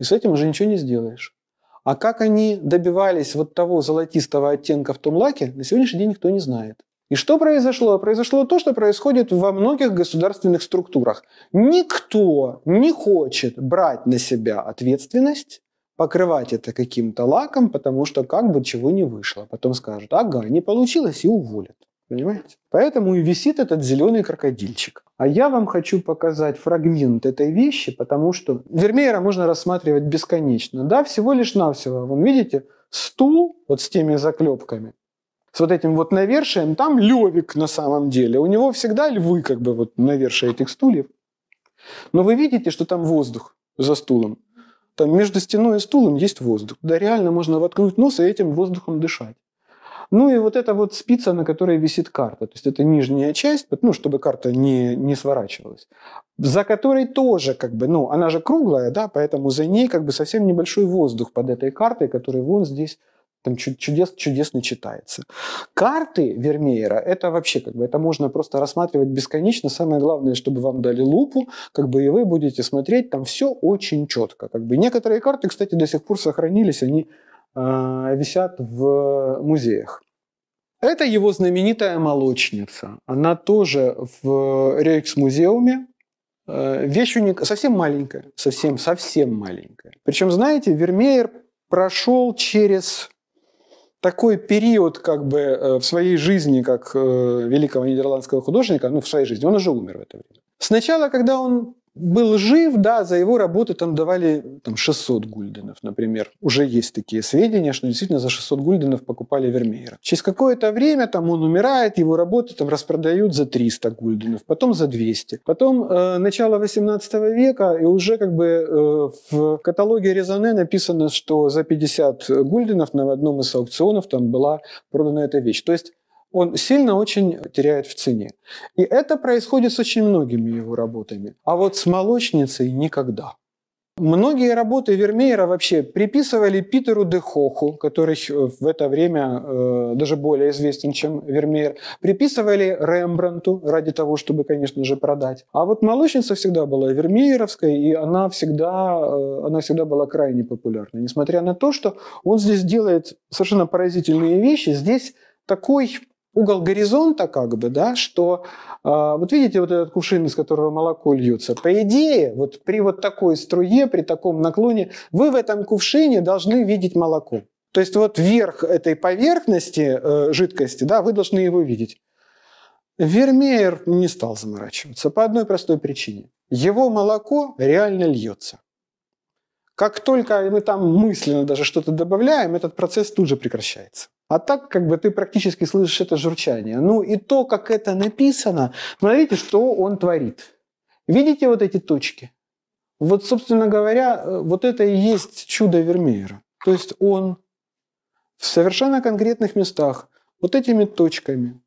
И с этим уже ничего не сделаешь. А как они добивались вот того золотистого оттенка в том лаке, на сегодняшний день никто не знает. И что произошло? Произошло то, что происходит во многих государственных структурах. Никто не хочет брать на себя ответственность, покрывать это каким-то лаком, потому что как бы чего не вышло. Потом скажут, ага, не получилось и уволят. Понимаете? Поэтому и висит этот зеленый крокодильчик. А я вам хочу показать фрагмент этой вещи, потому что Вермеера можно рассматривать бесконечно. Да, всего лишь навсего. Вон, видите, стул вот с теми заклепками, с вот этим вот навершием, там левик на самом деле. У него всегда львы как бы вот навершие этих стульев. Но вы видите, что там воздух за стулом. Там между стеной и стулом есть воздух. Да реально можно воткнуть нос и этим воздухом дышать. Ну и вот эта вот спица, на которой висит карта, то есть это нижняя часть, ну, чтобы карта не, не сворачивалась, за которой тоже как бы, ну, она же круглая, да, поэтому за ней как бы совсем небольшой воздух под этой картой, который вон здесь там чудес, чудесно читается. Карты Вермеера, это вообще как бы, это можно просто рассматривать бесконечно. Самое главное, чтобы вам дали лупу, как бы и вы будете смотреть, там все очень четко. Как бы некоторые карты, кстати, до сих пор сохранились, они Э, висят в музеях. Это его знаменитая молочница. Она тоже в рейкс э, Вещь у них совсем маленькая, совсем-совсем маленькая. Причем, знаете, Вермеер прошел через такой период как бы э, в своей жизни, как великого нидерландского художника, ну, в своей жизни, он уже умер в это время. Сначала, когда он был жив, да, за его работы там давали там, 600 гульденов, например. Уже есть такие сведения, что действительно за 600 гульденов покупали Вермеера. Через какое-то время там он умирает, его работы там распродают за 300 гульденов, потом за 200. Потом э, начало 18 века, и уже как бы э, в каталоге Резоне написано, что за 50 гульденов на одном из аукционов там была продана эта вещь. То есть он сильно очень теряет в цене. И это происходит с очень многими его работами. А вот с «Молочницей» никогда. Многие работы Вермеера вообще приписывали Питеру де Хоху, который в это время э, даже более известен, чем Вермеер, приписывали Рембранту ради того, чтобы, конечно же, продать. А вот молочница всегда была вермееровской, и она всегда, э, она всегда была крайне популярна. Несмотря на то, что он здесь делает совершенно поразительные вещи, здесь такой угол горизонта, как бы, да, что а, вот видите вот этот кувшин, из которого молоко льется. По идее, вот при вот такой струе, при таком наклоне, вы в этом кувшине должны видеть молоко. То есть вот верх этой поверхности э, жидкости, да, вы должны его видеть. Вермеер не стал заморачиваться по одной простой причине. Его молоко реально льется. Как только мы там мысленно даже что-то добавляем, этот процесс тут же прекращается. А так, как бы ты практически слышишь это журчание. Ну и то, как это написано, смотрите, что он творит. Видите вот эти точки? Вот, собственно говоря, э, вот это и есть чудо Вермеера. То есть он в совершенно конкретных местах вот этими точками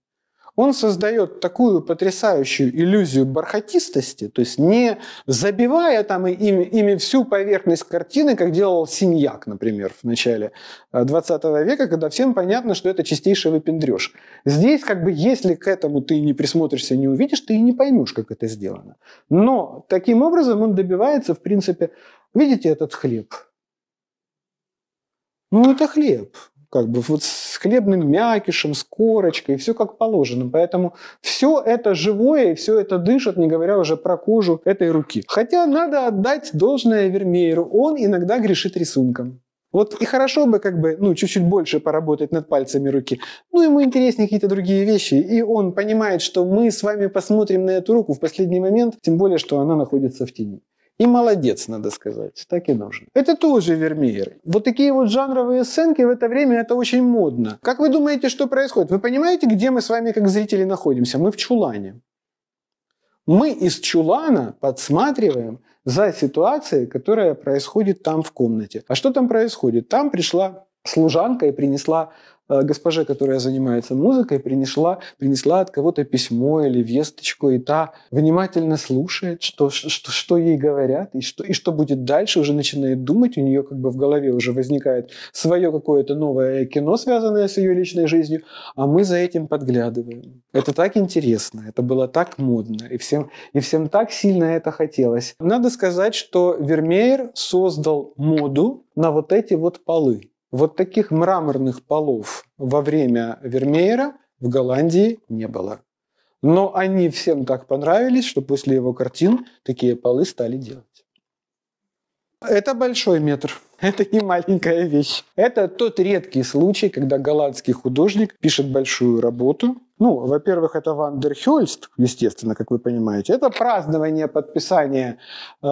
он создает такую потрясающую иллюзию бархатистости, то есть не забивая там ими, ими всю поверхность картины, как делал Синьяк, например, в начале 20 э, века, когда всем понятно, что это чистейший выпендреж. Здесь как бы если к этому ты не присмотришься, не увидишь, ты и не поймешь, как это сделано. Но таким образом он добивается, в принципе, видите этот хлеб? Ну это хлеб как бы вот с хлебным мякишем, с корочкой, все как положено. Поэтому все это живое, и все это дышит, не говоря уже про кожу этой руки. Хотя надо отдать должное Вермееру, он иногда грешит рисунком. Вот и хорошо бы как бы, ну, чуть-чуть больше поработать над пальцами руки. Ну, ему интереснее какие-то другие вещи. И он понимает, что мы с вами посмотрим на эту руку в последний момент, тем более, что она находится в тени. И молодец, надо сказать, так и нужно. Это тоже Вермеер. Вот такие вот жанровые сценки в это время, это очень модно. Как вы думаете, что происходит? Вы понимаете, где мы с вами как зрители находимся? Мы в чулане. Мы из чулана подсматриваем за ситуацией, которая происходит там в комнате. А что там происходит? Там пришла служанка и принесла Э, госпоже, которая занимается музыкой, принесла, принесла от кого-то письмо или весточку, и та внимательно слушает, что, что, что ей говорят, и что, и что будет дальше, уже начинает думать, у нее как бы в голове уже возникает свое какое-то новое кино, связанное с ее личной жизнью, а мы за этим подглядываем. Это так интересно, это было так модно, и всем, и всем так сильно это хотелось. Надо сказать, что Вермеер создал моду на вот эти вот полы. Вот таких мраморных полов во время Вермеера в Голландии не было. Но они всем так понравились, что после его картин такие полы стали делать. Это большой метр. Это не маленькая вещь. Это тот редкий случай, когда голландский художник пишет большую работу, ну, во-первых, это Вандерхёльст, естественно, как вы понимаете. Это празднование подписания э,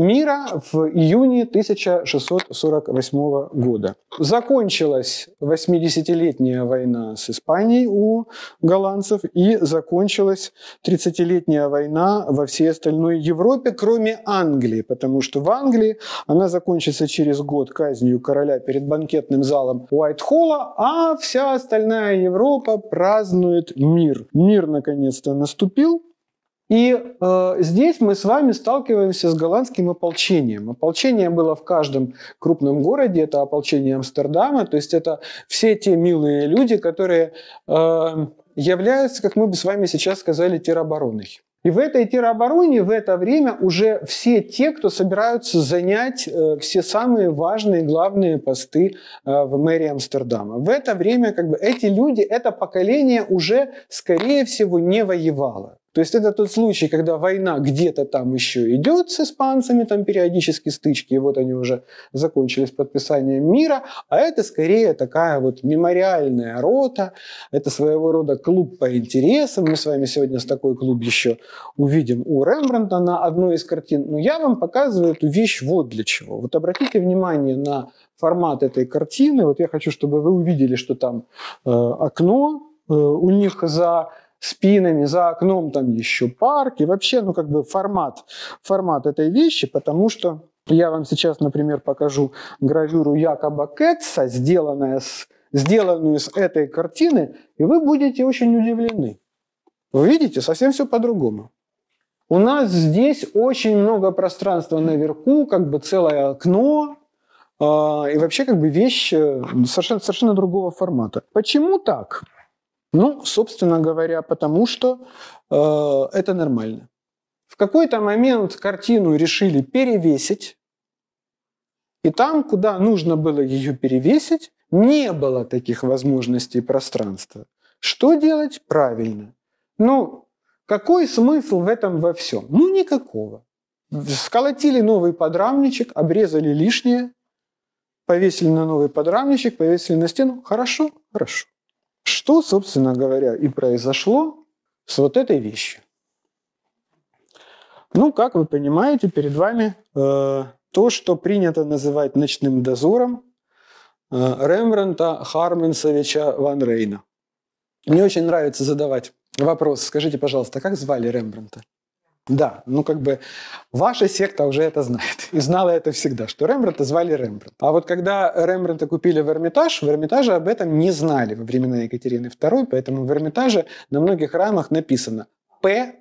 мира в июне 1648 года. Закончилась 80-летняя война с Испанией у голландцев и закончилась 30-летняя война во всей остальной Европе, кроме Англии, потому что в Англии она закончится через год казнью короля перед банкетным залом Уайтхолла, а вся остальная Европа празднует мир. Мир наконец-то наступил. И э, здесь мы с вами сталкиваемся с голландским ополчением. Ополчение было в каждом крупном городе, это ополчение Амстердама, то есть это все те милые люди, которые э, являются, как мы бы с вами сейчас сказали, теробороной. И в этой теробороне в это время уже все те, кто собираются занять э, все самые важные, главные посты э, в мэрии Амстердама. В это время как бы эти люди, это поколение уже, скорее всего, не воевало. То есть это тот случай, когда война где-то там еще идет с испанцами, там периодически стычки, и вот они уже закончились подписанием мира, а это скорее такая вот мемориальная рота, это своего рода клуб по интересам, мы с вами сегодня с такой клуб еще увидим у Рембранта на одной из картин, но я вам показываю эту вещь вот для чего. Вот обратите внимание на формат этой картины, вот я хочу, чтобы вы увидели, что там э, окно, э, у них за спинами, за окном там еще парк, и вообще, ну, как бы формат, формат этой вещи, потому что я вам сейчас, например, покажу гравюру Якоба Кэтса, сделанная с, сделанную с этой картины, и вы будете очень удивлены. Вы видите, совсем все по-другому. У нас здесь очень много пространства наверху, как бы целое окно, а, и вообще как бы вещь э, совершенно, совершенно другого формата. Почему так? Ну, собственно говоря, потому что э, это нормально. В какой-то момент картину решили перевесить, и там, куда нужно было ее перевесить, не было таких возможностей пространства. Что делать правильно? Ну, какой смысл в этом во всем? Ну, никакого. Сколотили новый подрамничек, обрезали лишнее, повесили на новый подрамничек, повесили на стену. Хорошо, хорошо. Что, собственно говоря, и произошло с вот этой вещью. Ну, как вы понимаете, перед вами э, то, что принято называть ночным дозором э, Рембранта Харменсовича Ван Рейна. Мне очень нравится задавать вопрос. Скажите, пожалуйста, как звали Рембранта? Да, ну как бы ваша секта уже это знает и знала это всегда, что Рембрандта звали Рембрандт. А вот когда Рембрандта купили в Эрмитаж, в Эрмитаже об этом не знали во времена Екатерины II, поэтому в Эрмитаже на многих рамах написано П.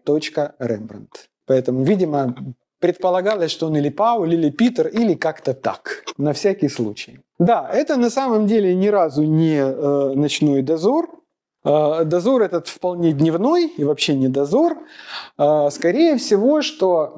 Рембрандт. Поэтому, видимо, предполагалось, что он или Паул, или Питер, или как-то так, на всякий случай. Да, это на самом деле ни разу не э, ночной дозор, Э, дозор этот вполне дневной и вообще не дозор. Э, скорее всего, что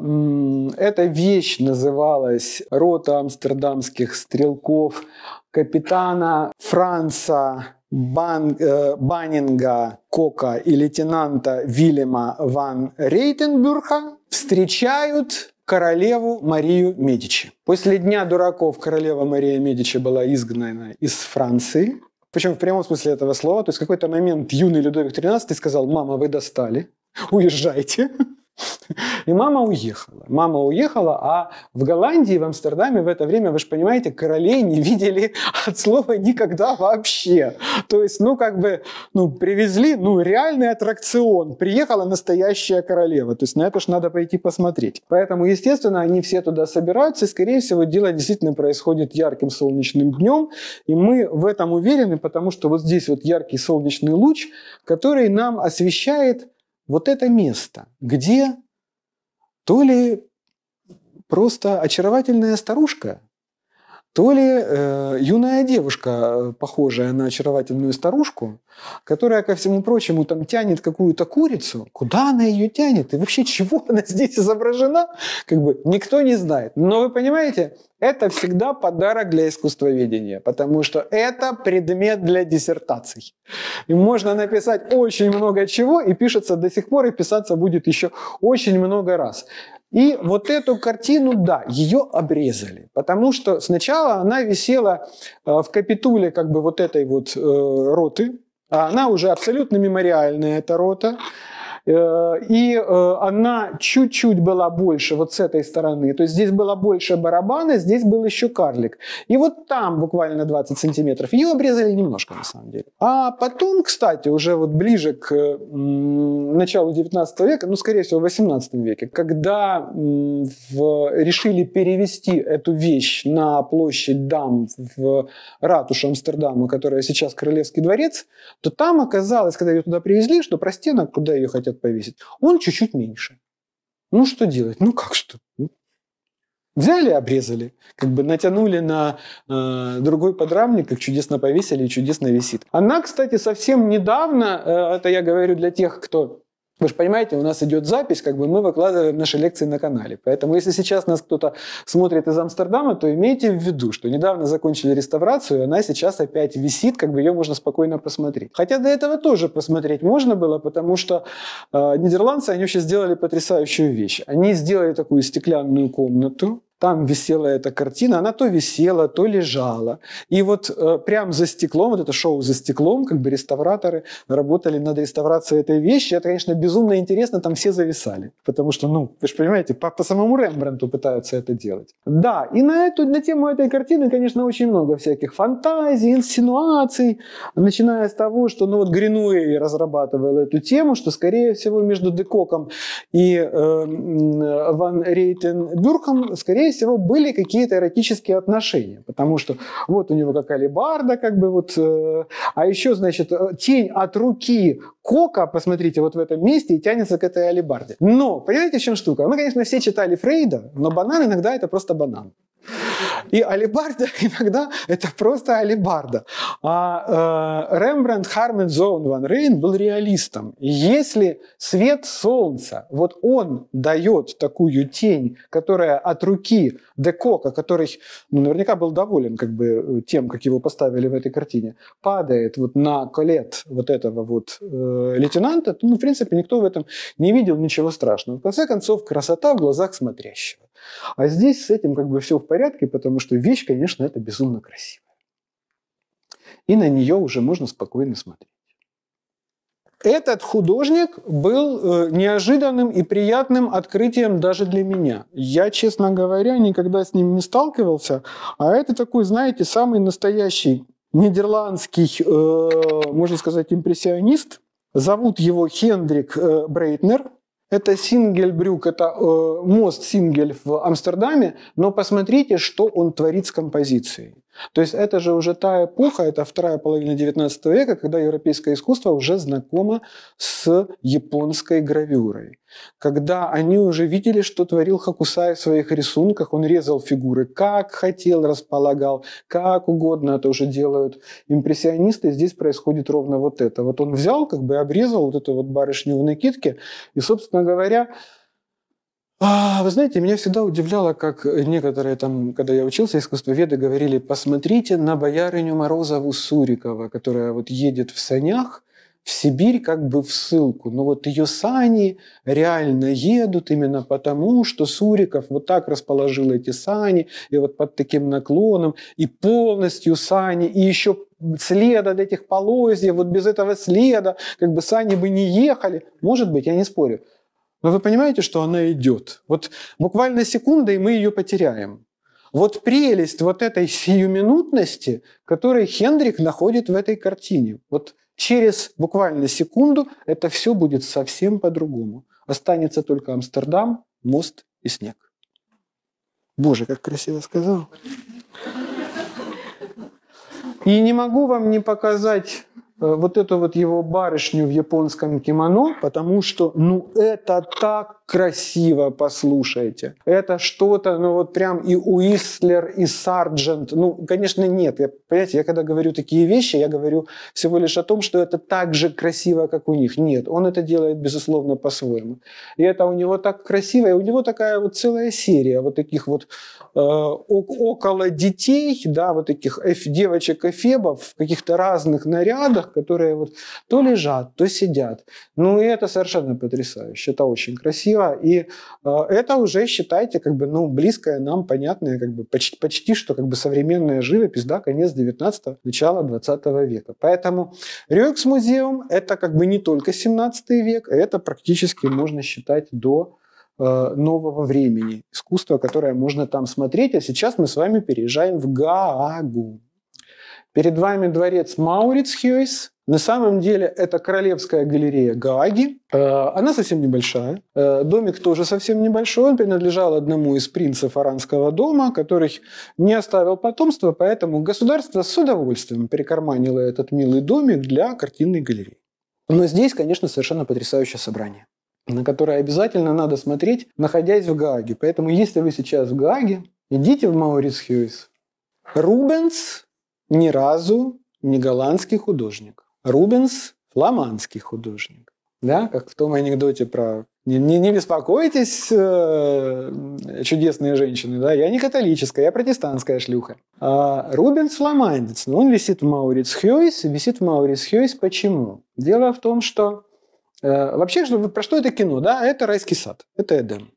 эта вещь называлась рота амстердамских стрелков капитана Франца Бан, э, Баннинга Кока и лейтенанта Вильяма ван Рейтенбюрха встречают королеву Марию Медичи. После Дня дураков королева Мария Медичи была изгнана из Франции. Причем в прямом смысле этого слова. То есть в какой-то момент юный Людовик XIII сказал, мама, вы достали, уезжайте. И мама уехала. Мама уехала, а в Голландии, в Амстердаме в это время, вы же понимаете, королей не видели от слова никогда вообще. То есть, ну, как бы, ну, привезли, ну, реальный аттракцион. Приехала настоящая королева. То есть, на это ж надо пойти посмотреть. Поэтому, естественно, они все туда собираются, и, скорее всего, дело действительно происходит ярким солнечным днем. И мы в этом уверены, потому что вот здесь вот яркий солнечный луч, который нам освещает вот это место, где то ли просто очаровательная старушка то ли э, юная девушка, э, похожая на очаровательную старушку, которая, ко всему прочему, там тянет какую-то курицу. Куда она ее тянет? И вообще, чего она здесь изображена? Как бы никто не знает. Но вы понимаете, это всегда подарок для искусствоведения, потому что это предмет для диссертаций. И можно написать очень много чего, и пишется до сих пор, и писаться будет еще очень много раз. И вот эту картину, да, ее обрезали, потому что сначала она висела э, в капитуле как бы вот этой вот э, роты, а она уже абсолютно мемориальная, эта рота. Э, и э, она чуть-чуть была больше вот с этой стороны. То есть здесь было больше барабана, здесь был еще карлик. И вот там буквально 20 сантиметров. Ее обрезали немножко на самом деле. А потом, кстати, уже вот ближе к началу 19 века, ну, скорее всего, в 18 веке, когда в, решили перевести эту вещь на площадь дам в ратушу Амстердама, которая сейчас Королевский дворец, то там оказалось, когда ее туда привезли, что про простенок, куда ее хотят хотят повесить. Он чуть-чуть меньше. Ну, что делать? Ну, как что? Ну, взяли, обрезали, как бы натянули на э, другой подрамник, как чудесно повесили чудесно висит. Она, кстати, совсем недавно, э, это я говорю для тех, кто вы же понимаете, у нас идет запись, как бы мы выкладываем наши лекции на канале. Поэтому если сейчас нас кто-то смотрит из Амстердама, то имейте в виду, что недавно закончили реставрацию, и она сейчас опять висит, как бы ее можно спокойно посмотреть. Хотя до этого тоже посмотреть можно было, потому что э, нидерландцы, они вообще сделали потрясающую вещь. Они сделали такую стеклянную комнату, там висела эта картина, она то висела, то лежала. И вот э, прям за стеклом, вот это шоу за стеклом, как бы реставраторы работали над реставрацией этой вещи. Это, конечно, безумно интересно, там все зависали. Потому что, ну, вы же понимаете, по, по самому Рембранту пытаются это делать. Да, и на, эту, на тему этой картины, конечно, очень много всяких фантазий, инсинуаций, начиная с того, что, ну, вот Гринуэй разрабатывал эту тему, что, скорее всего, между Декоком и э, Ван Рейтенбюрхом, скорее скорее всего, были какие-то эротические отношения, потому что вот у него как алибарда, как бы вот, э, а еще, значит, э, тень от руки Кока, посмотрите, вот в этом месте и тянется к этой алибарде. Но, понимаете, в чем штука? Мы, конечно, все читали Фрейда, но банан иногда это просто банан. И алибарда иногда это просто алибарда. А э, Рембрандт Хармен Зоун ван Рейн был реалистом. если свет солнца, вот он дает такую тень, которая от руки Декока, который ну, наверняка был доволен как бы, тем, как его поставили в этой картине, падает вот на колет вот этого вот э, лейтенанта, то, ну, в принципе, никто в этом не видел ничего страшного. В конце концов, красота в глазах смотрящего. А здесь с этим как бы все в порядке, потому что вещь, конечно, это безумно красивая. И на нее уже можно спокойно смотреть. Этот художник был э, неожиданным и приятным открытием даже для меня. Я, честно говоря, никогда с ним не сталкивался, а это такой, знаете, самый настоящий нидерландский, э, можно сказать, импрессионист. Зовут его Хендрик э, Брейтнер. Это Сингельбрюк, это э, мост Сингель в Амстердаме, но посмотрите, что он творит с композицией. То есть это же уже та эпоха, это вторая половина XIX века, когда европейское искусство уже знакомо с японской гравюрой. Когда они уже видели, что творил Хакусай в своих рисунках, он резал фигуры как хотел, располагал, как угодно, это уже делают импрессионисты, здесь происходит ровно вот это. Вот он взял, как бы обрезал вот эту вот барышню в накидке, и, собственно говоря, а, вы знаете, меня всегда удивляло, как некоторые там, когда я учился искусствоведы говорили, посмотрите на боярыню Морозову Сурикова, которая вот едет в санях в Сибирь как бы в ссылку. Но вот ее сани реально едут именно потому, что Суриков вот так расположил эти сани, и вот под таким наклоном, и полностью сани, и еще следа от этих полозьев, вот без этого следа, как бы сани бы не ехали. Может быть, я не спорю. Но вы понимаете, что она идет. Вот буквально секунда, и мы ее потеряем. Вот прелесть вот этой сиюминутности, которую Хендрик находит в этой картине. Вот через буквально секунду это все будет совсем по-другому. Останется только Амстердам, мост и снег. Боже, как красиво сказал. И не могу вам не показать Э, вот эту вот его барышню в японском кимоно, потому что, ну, это так красиво, послушайте. Это что-то, ну вот прям и Уистлер, и Сарджент. Ну, конечно, нет. Я, понимаете, я когда говорю такие вещи, я говорю всего лишь о том, что это так же красиво, как у них. Нет, он это делает, безусловно, по-своему. И это у него так красиво, и у него такая вот целая серия вот таких вот э, около детей, да, вот таких эф, девочек-эфебов в каких-то разных нарядах, которые вот то лежат, то сидят. Ну, и это совершенно потрясающе. Это очень красиво красиво. И э, это уже, считайте, как бы, ну, близкое нам, понятное, как бы, почти, почти что как бы современная живопись, да, конец 19-го, начало 20 века. Поэтому Рюкс музеум – это как бы не только 17 век, это практически можно считать до э, нового времени, искусство, которое можно там смотреть. А сейчас мы с вами переезжаем в Гаагу. Перед вами дворец Маурицхюйс, на самом деле это Королевская галерея Гааги. Э, она совсем небольшая. Э, домик тоже совсем небольшой. Он принадлежал одному из принцев Аранского дома, который не оставил потомства, поэтому государство с удовольствием прикарманило этот милый домик для картинной галереи. Но здесь, конечно, совершенно потрясающее собрание на которое обязательно надо смотреть, находясь в Гааге. Поэтому, если вы сейчас в Гааге, идите в Маурис Хьюис. Рубенс ни разу не голландский художник. Рубенс – фламандский художник. Да, как в том анекдоте про не, не, не беспокойтесь, э, чудесные женщины, да, я не католическая, я протестантская шлюха. А Рубенс фламандец, но он висит в Мауриц Хьюис, висит в Мауриц Хьюис почему? Дело в том, что э, вообще, что, про что это кино, да, это райский сад, это Эдем.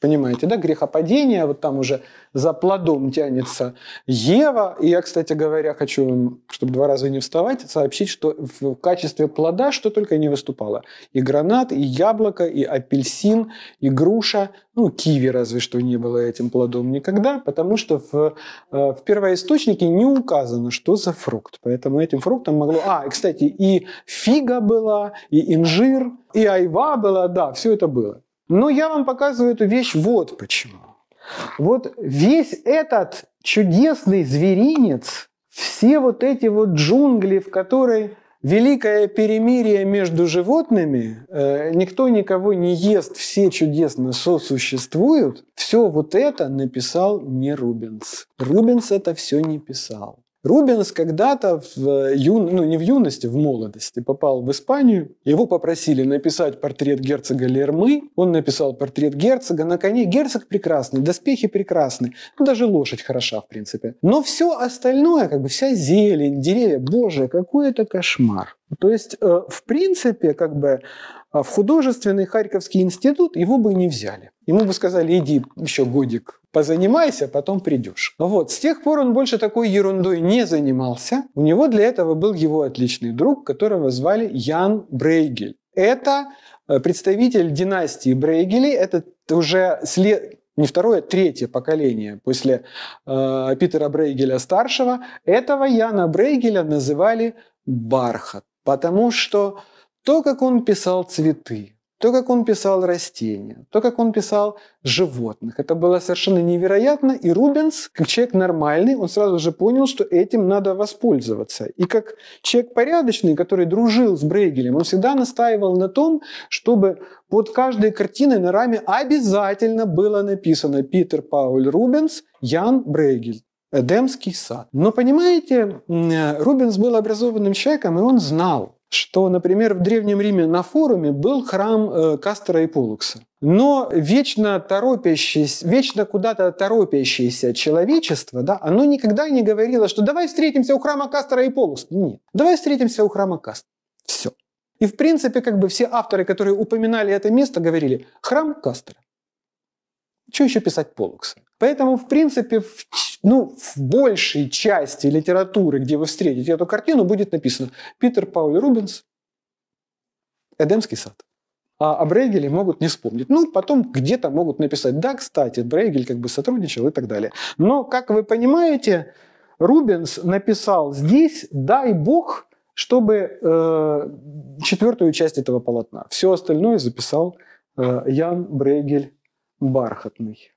Понимаете, да, грехопадение, вот там уже за плодом тянется Ева. И я, кстати говоря, хочу вам, чтобы два раза не вставать, сообщить, что в качестве плода что только не выступало. И гранат, и яблоко, и апельсин, и груша. Ну, киви разве что не было этим плодом никогда, потому что в, э, в первоисточнике не указано, что за фрукт. Поэтому этим фруктом могло... А, кстати, и фига была, и инжир, и айва была, да, все это было. Но я вам показываю эту вещь вот почему. Вот весь этот чудесный зверинец, все вот эти вот джунгли, в которой великое перемирие между животными, э, никто никого не ест, все чудесно сосуществуют, все вот это написал не Рубенс. Рубенс это все не писал. Рубенс когда-то, в э, юн... ну не в юности, в молодости, попал в Испанию. Его попросили написать портрет герцога Лермы. Он написал портрет герцога на коне. Герцог прекрасный, доспехи прекрасны. Ну, даже лошадь хороша, в принципе. Но все остальное, как бы вся зелень, деревья, боже, какой это кошмар. То есть, э, в принципе, как бы э, в художественный Харьковский институт его бы не взяли. Ему бы сказали, иди еще годик позанимайся, потом придешь. Но вот, с тех пор он больше такой ерундой не занимался. У него для этого был его отличный друг, которого звали Ян Брейгель. Это э, представитель династии Брейгелей, это уже след не второе, а третье поколение после э, Питера Брейгеля старшего, этого Яна Брейгеля называли бархат, потому что то, как он писал цветы, то, как он писал растения, то, как он писал животных. Это было совершенно невероятно, и Рубенс, как человек нормальный, он сразу же понял, что этим надо воспользоваться. И как человек порядочный, который дружил с Брейгелем, он всегда настаивал на том, чтобы под каждой картиной на раме обязательно было написано «Питер Пауль Рубенс, Ян Брейгель». Эдемский сад. Но понимаете, э, Рубенс был образованным человеком, и он знал, что, например, в Древнем Риме на форуме был храм э, Кастера и Полукса. Но вечно торопящееся, вечно куда-то торопящееся человечество, да, оно никогда не говорило, что давай встретимся у храма Кастера и Полукса. Нет, давай встретимся у храма Кастера. Все. И, в принципе, как бы все авторы, которые упоминали это место, говорили «храм Кастера». Что еще писать Полукса? Поэтому, в принципе, в ну, в большей части литературы, где вы встретите эту картину, будет написано «Питер Пауль Рубенс, Эдемский сад». А о Брейгеле могут не вспомнить. Ну, потом где-то могут написать «Да, кстати, Брейгель как бы сотрудничал» и так далее. Но, как вы понимаете, Рубенс написал здесь «Дай бог», чтобы э, четвертую часть этого полотна. Все остальное записал э, Ян Брейгель Бархатный.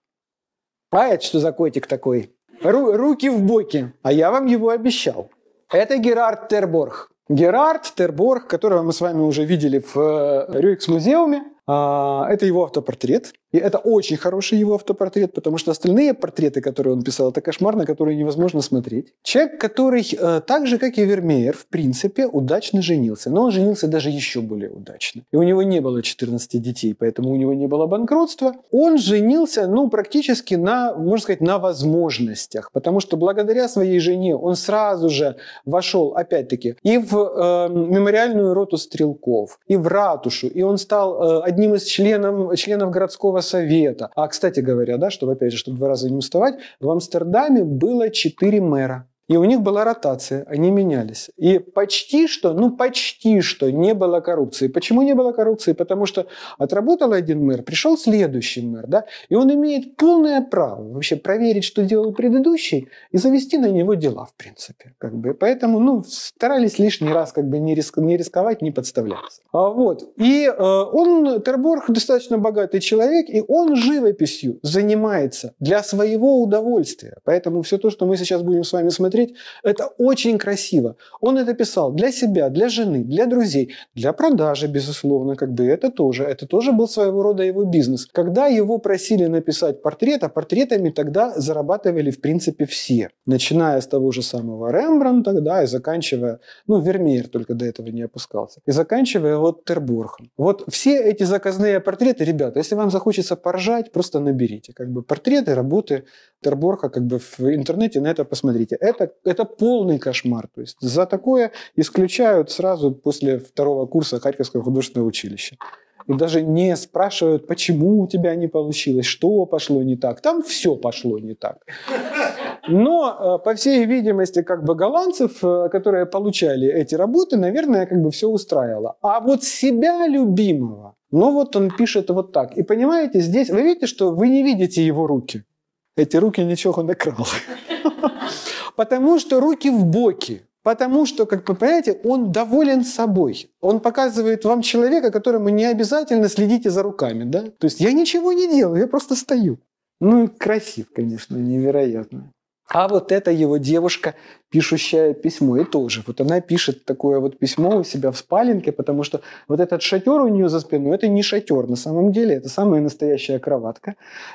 А это что за котик такой? Ру- руки в боки. А я вам его обещал. Это Герард Терборг. Герард Терборг, которого мы с вами уже видели в э, Рюикс-музеуме, а, это его автопортрет. И это очень хороший его автопортрет, потому что остальные портреты, которые он писал, это кошмар, на который невозможно смотреть. Человек, который э, так же, как и Вермеер, в принципе, удачно женился. Но он женился даже еще более удачно. И у него не было 14 детей, поэтому у него не было банкротства. Он женился, ну, практически на, можно сказать, на возможностях. Потому что благодаря своей жене он сразу же вошел, опять-таки, и в э, мемориальную роту стрелков, и в ратушу. И он стал э, одним из членов, членов городского Совета. А, кстати говоря, да, чтобы опять же, чтобы два раза не уставать, в Амстердаме было четыре мэра. И у них была ротация, они менялись. И почти что, ну почти что не было коррупции. Почему не было коррупции? Потому что отработал один мэр, пришел следующий мэр, да, и он имеет полное право вообще проверить, что делал предыдущий, и завести на него дела, в принципе. Как бы. Поэтому, ну, старались лишний раз как бы не, риск, не рисковать, не подставляться. А, вот. И э, он, Терборг, достаточно богатый человек, и он живописью занимается для своего удовольствия. Поэтому все то, что мы сейчас будем с вами смотреть, посмотреть. Это очень красиво. Он это писал для себя, для жены, для друзей, для продажи, безусловно, как бы это тоже. Это тоже был своего рода его бизнес. Когда его просили написать портрет, а портретами тогда зарабатывали, в принципе, все. Начиная с того же самого Рембрандта, да, и заканчивая, ну, Вермеер только до этого не опускался, и заканчивая вот Тербурхом. Вот все эти заказные портреты, ребята, если вам захочется поржать, просто наберите. Как бы портреты, работы Терборха, как бы в интернете на это посмотрите. Это это, это полный кошмар. То есть за такое исключают сразу после второго курса Харьковского художественного училища. И даже не спрашивают, почему у тебя не получилось, что пошло не так. Там все пошло не так. Но, э, по всей видимости, как бы голландцев, э, которые получали эти работы, наверное, как бы все устраивало. А вот себя любимого, ну вот он пишет вот так. И понимаете, здесь вы видите, что вы не видите его руки. Эти руки ничего он накрал. Потому что руки в боки. Потому что, как вы понимаете, он доволен собой. Он показывает вам человека, которому не обязательно следите за руками. Да? То есть я ничего не делаю, я просто стою. Ну, красив, конечно, невероятно. А вот эта его девушка пишущая письмо, и тоже. Вот она пишет такое вот письмо у себя в спаленке, потому что вот этот шатер у нее за спиной, это не шатер на самом деле, это самая настоящая кроватка.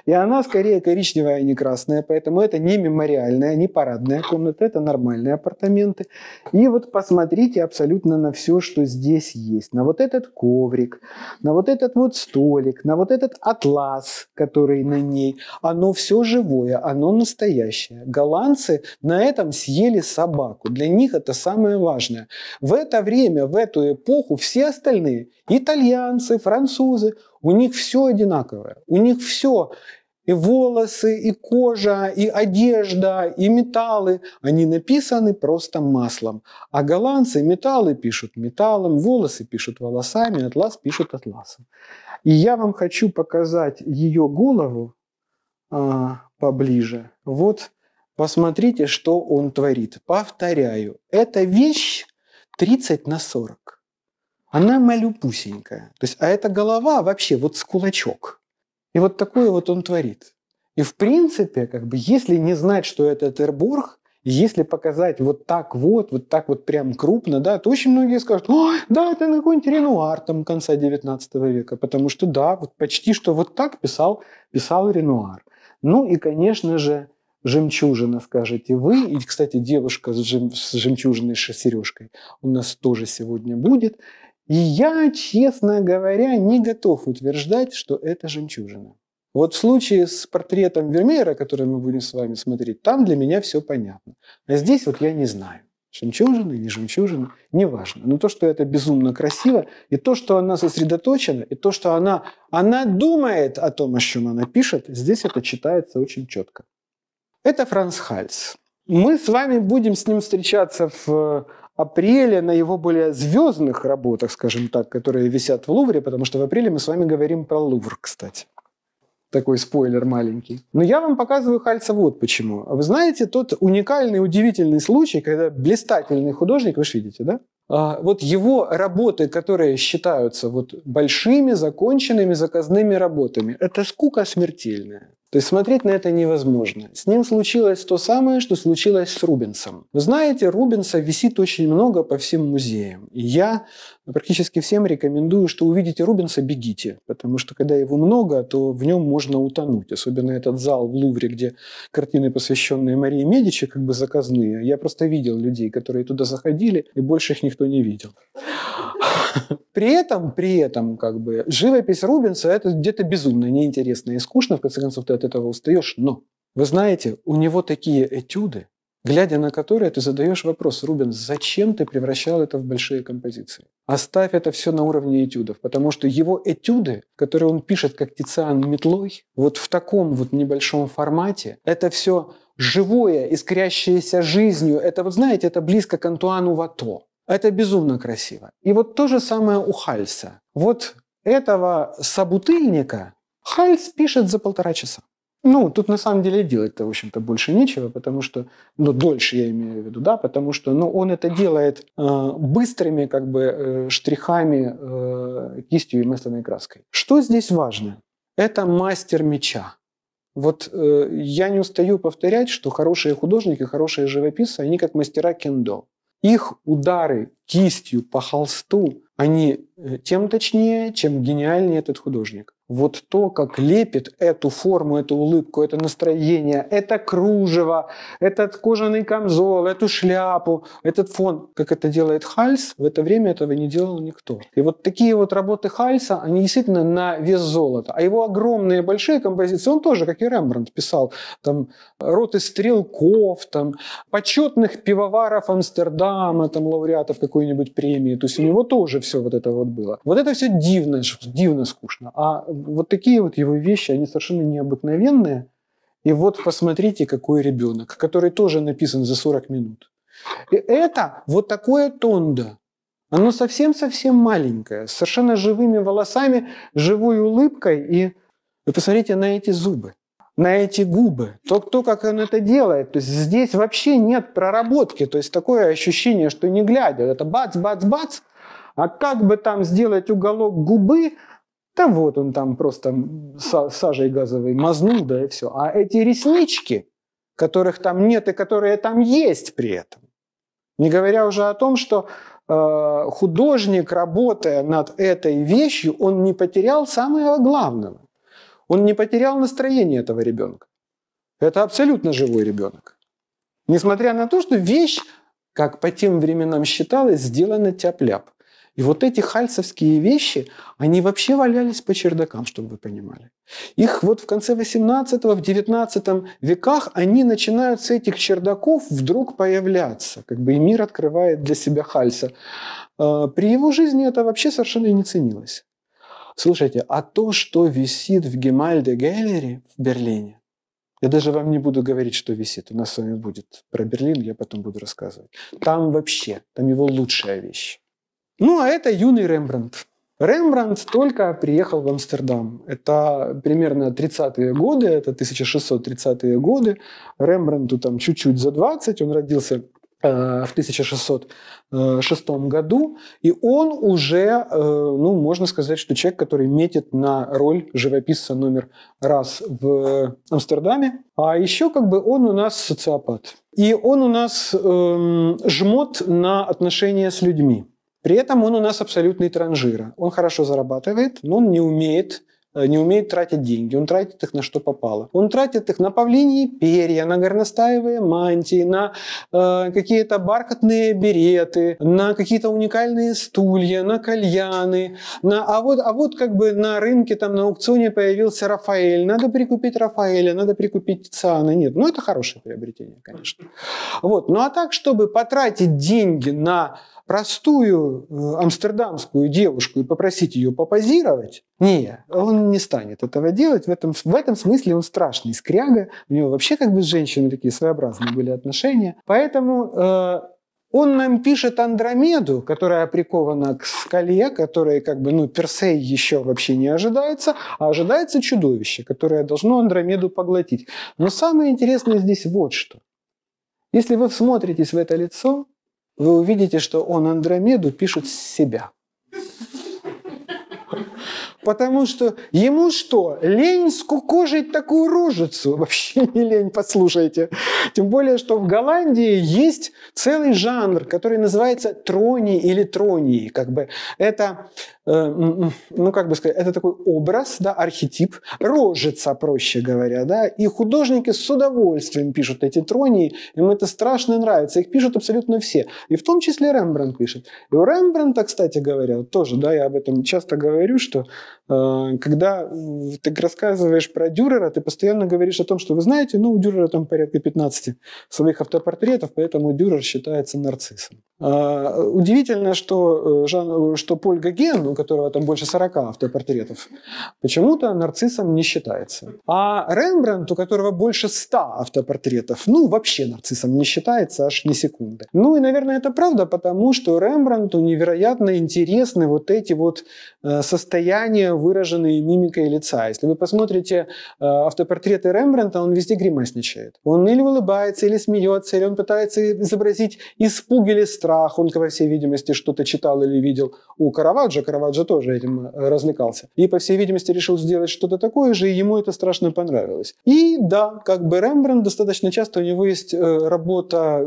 И она скорее коричневая, а не красная, поэтому это не мемориальная, не парадная комната, это нормальные апартаменты. И вот посмотрите абсолютно на все, что здесь есть. На вот этот коврик, на вот этот вот столик, на вот этот атлас, который на ней. Оно все живое, оно настоящее. Голландцы на этом съели собаку. Для них это самое важное. В это время, в эту эпоху все остальные, итальянцы, французы, у них все одинаковое. У них все и волосы, и кожа, и одежда, и металлы, они написаны просто маслом. А голландцы металлы пишут металлом, волосы пишут волосами, атлас пишут атласом. И я вам хочу показать ее голову а, поближе. Вот Посмотрите, что он творит. Повторяю, эта вещь 30 на 40. Она малюпусенькая. То есть, а эта голова вообще вот с кулачок. И вот такое вот он творит. И в принципе, как бы, если не знать, что это Тербург, если показать вот так вот, вот так вот прям крупно, да, то очень многие скажут, О, да, это какой-нибудь Ренуар там конца 19 века, потому что да, вот почти что вот так писал, писал Ренуар. Ну и, конечно же, жемчужина, скажете вы. И, кстати, девушка с, жем, с жемчужиной сережкой у нас тоже сегодня будет. И я, честно говоря, не готов утверждать, что это жемчужина. Вот в случае с портретом Вермеера, который мы будем с вами смотреть, там для меня все понятно. А здесь вот я не знаю. Жемчужина, не жемчужина, неважно. Но то, что это безумно красиво, и то, что она сосредоточена, и то, что она, она думает о том, о чем она пишет, здесь это читается очень четко. Это Франц Хальс. Мы с вами будем с ним встречаться в э, апреле на его более звездных работах, скажем так, которые висят в Лувре, потому что в апреле мы с вами говорим про Лувр, кстати. Такой спойлер маленький. Но я вам показываю Хальца вот почему. Вы знаете тот уникальный, удивительный случай, когда блистательный художник, вы же видите, да? А, вот его работы, которые считаются вот большими, законченными, заказными работами, это скука смертельная. То есть смотреть на это невозможно. С ним случилось то самое, что случилось с Рубенсом. Вы знаете, Рубенса висит очень много по всем музеям. И я ну, практически всем рекомендую, что увидите Рубенса, бегите, потому что когда его много, то в нем можно утонуть. Особенно этот зал в Лувре, где картины, посвященные Марии Медичи, как бы заказные. Я просто видел людей, которые туда заходили, и больше их никто не видел. При этом, при этом, как бы, живопись Рубенса – это где-то безумно неинтересно и скучно, в конце концов, ты от этого устаешь, но вы знаете, у него такие этюды, глядя на которые ты задаешь вопрос, Рубин, зачем ты превращал это в большие композиции? Оставь это все на уровне этюдов, потому что его этюды, которые он пишет как Тициан метлой, вот в таком вот небольшом формате, это все живое, искрящееся жизнью. Это вот, знаете, это близко к Антуану Вато. Это безумно красиво. И вот то же самое у Хальса. Вот этого собутыльника Хальс пишет за полтора часа. Ну, тут на самом деле делать-то, в общем-то, больше нечего, потому что, ну, дольше я имею в виду, да, потому что, ну, он это делает э, быстрыми, как бы, э, штрихами, э, кистью и масляной краской. Что здесь важно? Это мастер меча. Вот э, я не устаю повторять, что хорошие художники, хорошие живописцы, они как мастера кендо. Их удары кистью по холсту, они тем э, точнее, чем гениальнее этот художник. Вот то, как лепит эту форму, эту улыбку, это настроение, это кружево, этот кожаный камзол, эту шляпу, этот фон, как это делает Хальс, в это время этого не делал никто. И вот такие вот работы Хальса, они действительно на вес золота. А его огромные большие композиции, он тоже, как и Рембрандт, писал там роты стрелков, там почетных пивоваров Амстердама, там лауреатов какой-нибудь премии. То есть у него тоже все вот это вот вот было. Вот это все дивно, дивно скучно. А вот такие вот его вещи, они совершенно необыкновенные. И вот посмотрите, какой ребенок, который тоже написан за 40 минут. И это вот такое тондо. Оно совсем-совсем маленькое, с совершенно живыми волосами, живой улыбкой. И вы посмотрите на эти зубы, на эти губы, то, то, как он это делает. То есть здесь вообще нет проработки. То есть такое ощущение, что не глядя, это бац, бац, бац – а как бы там сделать уголок губы, да вот он там просто сажей газовой мазнул, да и все. А эти реснички, которых там нет и которые там есть при этом, не говоря уже о том, что э, художник, работая над этой вещью, он не потерял самого главного. Он не потерял настроение этого ребенка. Это абсолютно живой ребенок. Несмотря на то, что вещь, как по тем временам считалось, сделана тяп-ляп. И вот эти хальцевские вещи, они вообще валялись по чердакам, чтобы вы понимали. Их вот в конце 18-го, в 19 веках, они начинают с этих чердаков вдруг появляться. Как бы и мир открывает для себя Хальса. А, при его жизни это вообще совершенно не ценилось. Слушайте, а то, что висит в Гемальде Гэллери в Берлине, я даже вам не буду говорить, что висит. У нас с вами будет про Берлин, я потом буду рассказывать. Там вообще, там его лучшая вещь. Ну, а это юный Рембрандт. Рембрандт только приехал в Амстердам. Это примерно 30-е годы, это 1630-е годы. Рембрандту там чуть-чуть за 20, он родился э, в 1606 э, году, и он уже, э, ну, можно сказать, что человек, который метит на роль живописца номер раз в Амстердаме. А еще как бы он у нас социопат. И он у нас эм, жмот на отношения с людьми. При этом он у нас абсолютный транжира. Он хорошо зарабатывает, но он не умеет э, не умеет тратить деньги, он тратит их на что попало. Он тратит их на павлиньи перья, на горностаевые мантии, на э, какие-то бархатные береты, на какие-то уникальные стулья, на кальяны. На, а, вот, а вот как бы на рынке, там на аукционе появился Рафаэль, надо прикупить Рафаэля, надо прикупить Тициана. Нет, ну это хорошее приобретение, конечно. Вот. Ну а так, чтобы потратить деньги на простую э, амстердамскую девушку и попросить ее попозировать, не, он не станет этого делать. В этом, в этом смысле он страшный скряга. У него вообще как бы с женщинами такие своеобразные были отношения. Поэтому э, он нам пишет Андромеду, которая прикована к скале, которая как бы, ну, персей еще вообще не ожидается, а ожидается чудовище, которое должно Андромеду поглотить. Но самое интересное здесь вот что. Если вы всмотритесь в это лицо, вы увидите, что он Андромеду пишет с себя. Потому что ему что, лень скукожить такую рожицу? Вообще не лень, послушайте. Тем более, что в Голландии есть целый жанр, который называется трони или тронии. Как бы это, э, ну как бы сказать, это такой образ, да, архетип, рожица, проще говоря, да. И художники с удовольствием пишут эти тронии, им это страшно нравится. Их пишут абсолютно все. И в том числе Рембрандт пишет. И у Рембрандта, кстати говоря, тоже, да, я об этом часто говорю, что Э, когда э, ты рассказываешь про Дюрера, ты постоянно говоришь о том, что вы знаете, ну, у Дюрера там порядка 15 своих автопортретов, поэтому Дюрер считается нарциссом. А, удивительно, что, э, Жан, э, что Поль Гоген, у которого там больше 40 автопортретов, почему-то нарциссом не считается. А Рембрандт, у которого больше 100 автопортретов, ну, вообще нарциссом не считается, аж ни секунды. Ну и, наверное, это правда, потому что Рембрандту невероятно интересны вот эти вот э, состояния, выраженные мимикой лица. Если вы посмотрите автопортреты Рембрандта, он везде гримасничает. Он или улыбается, или смеется, или он пытается изобразить испуг или страх страх, он, по всей видимости, что-то читал или видел у Караваджо, Караваджо тоже этим э, развлекался, и, по всей видимости, решил сделать что-то такое же, и ему это страшно понравилось. И да, как бы Рембрандт достаточно часто у него есть э, работа, э,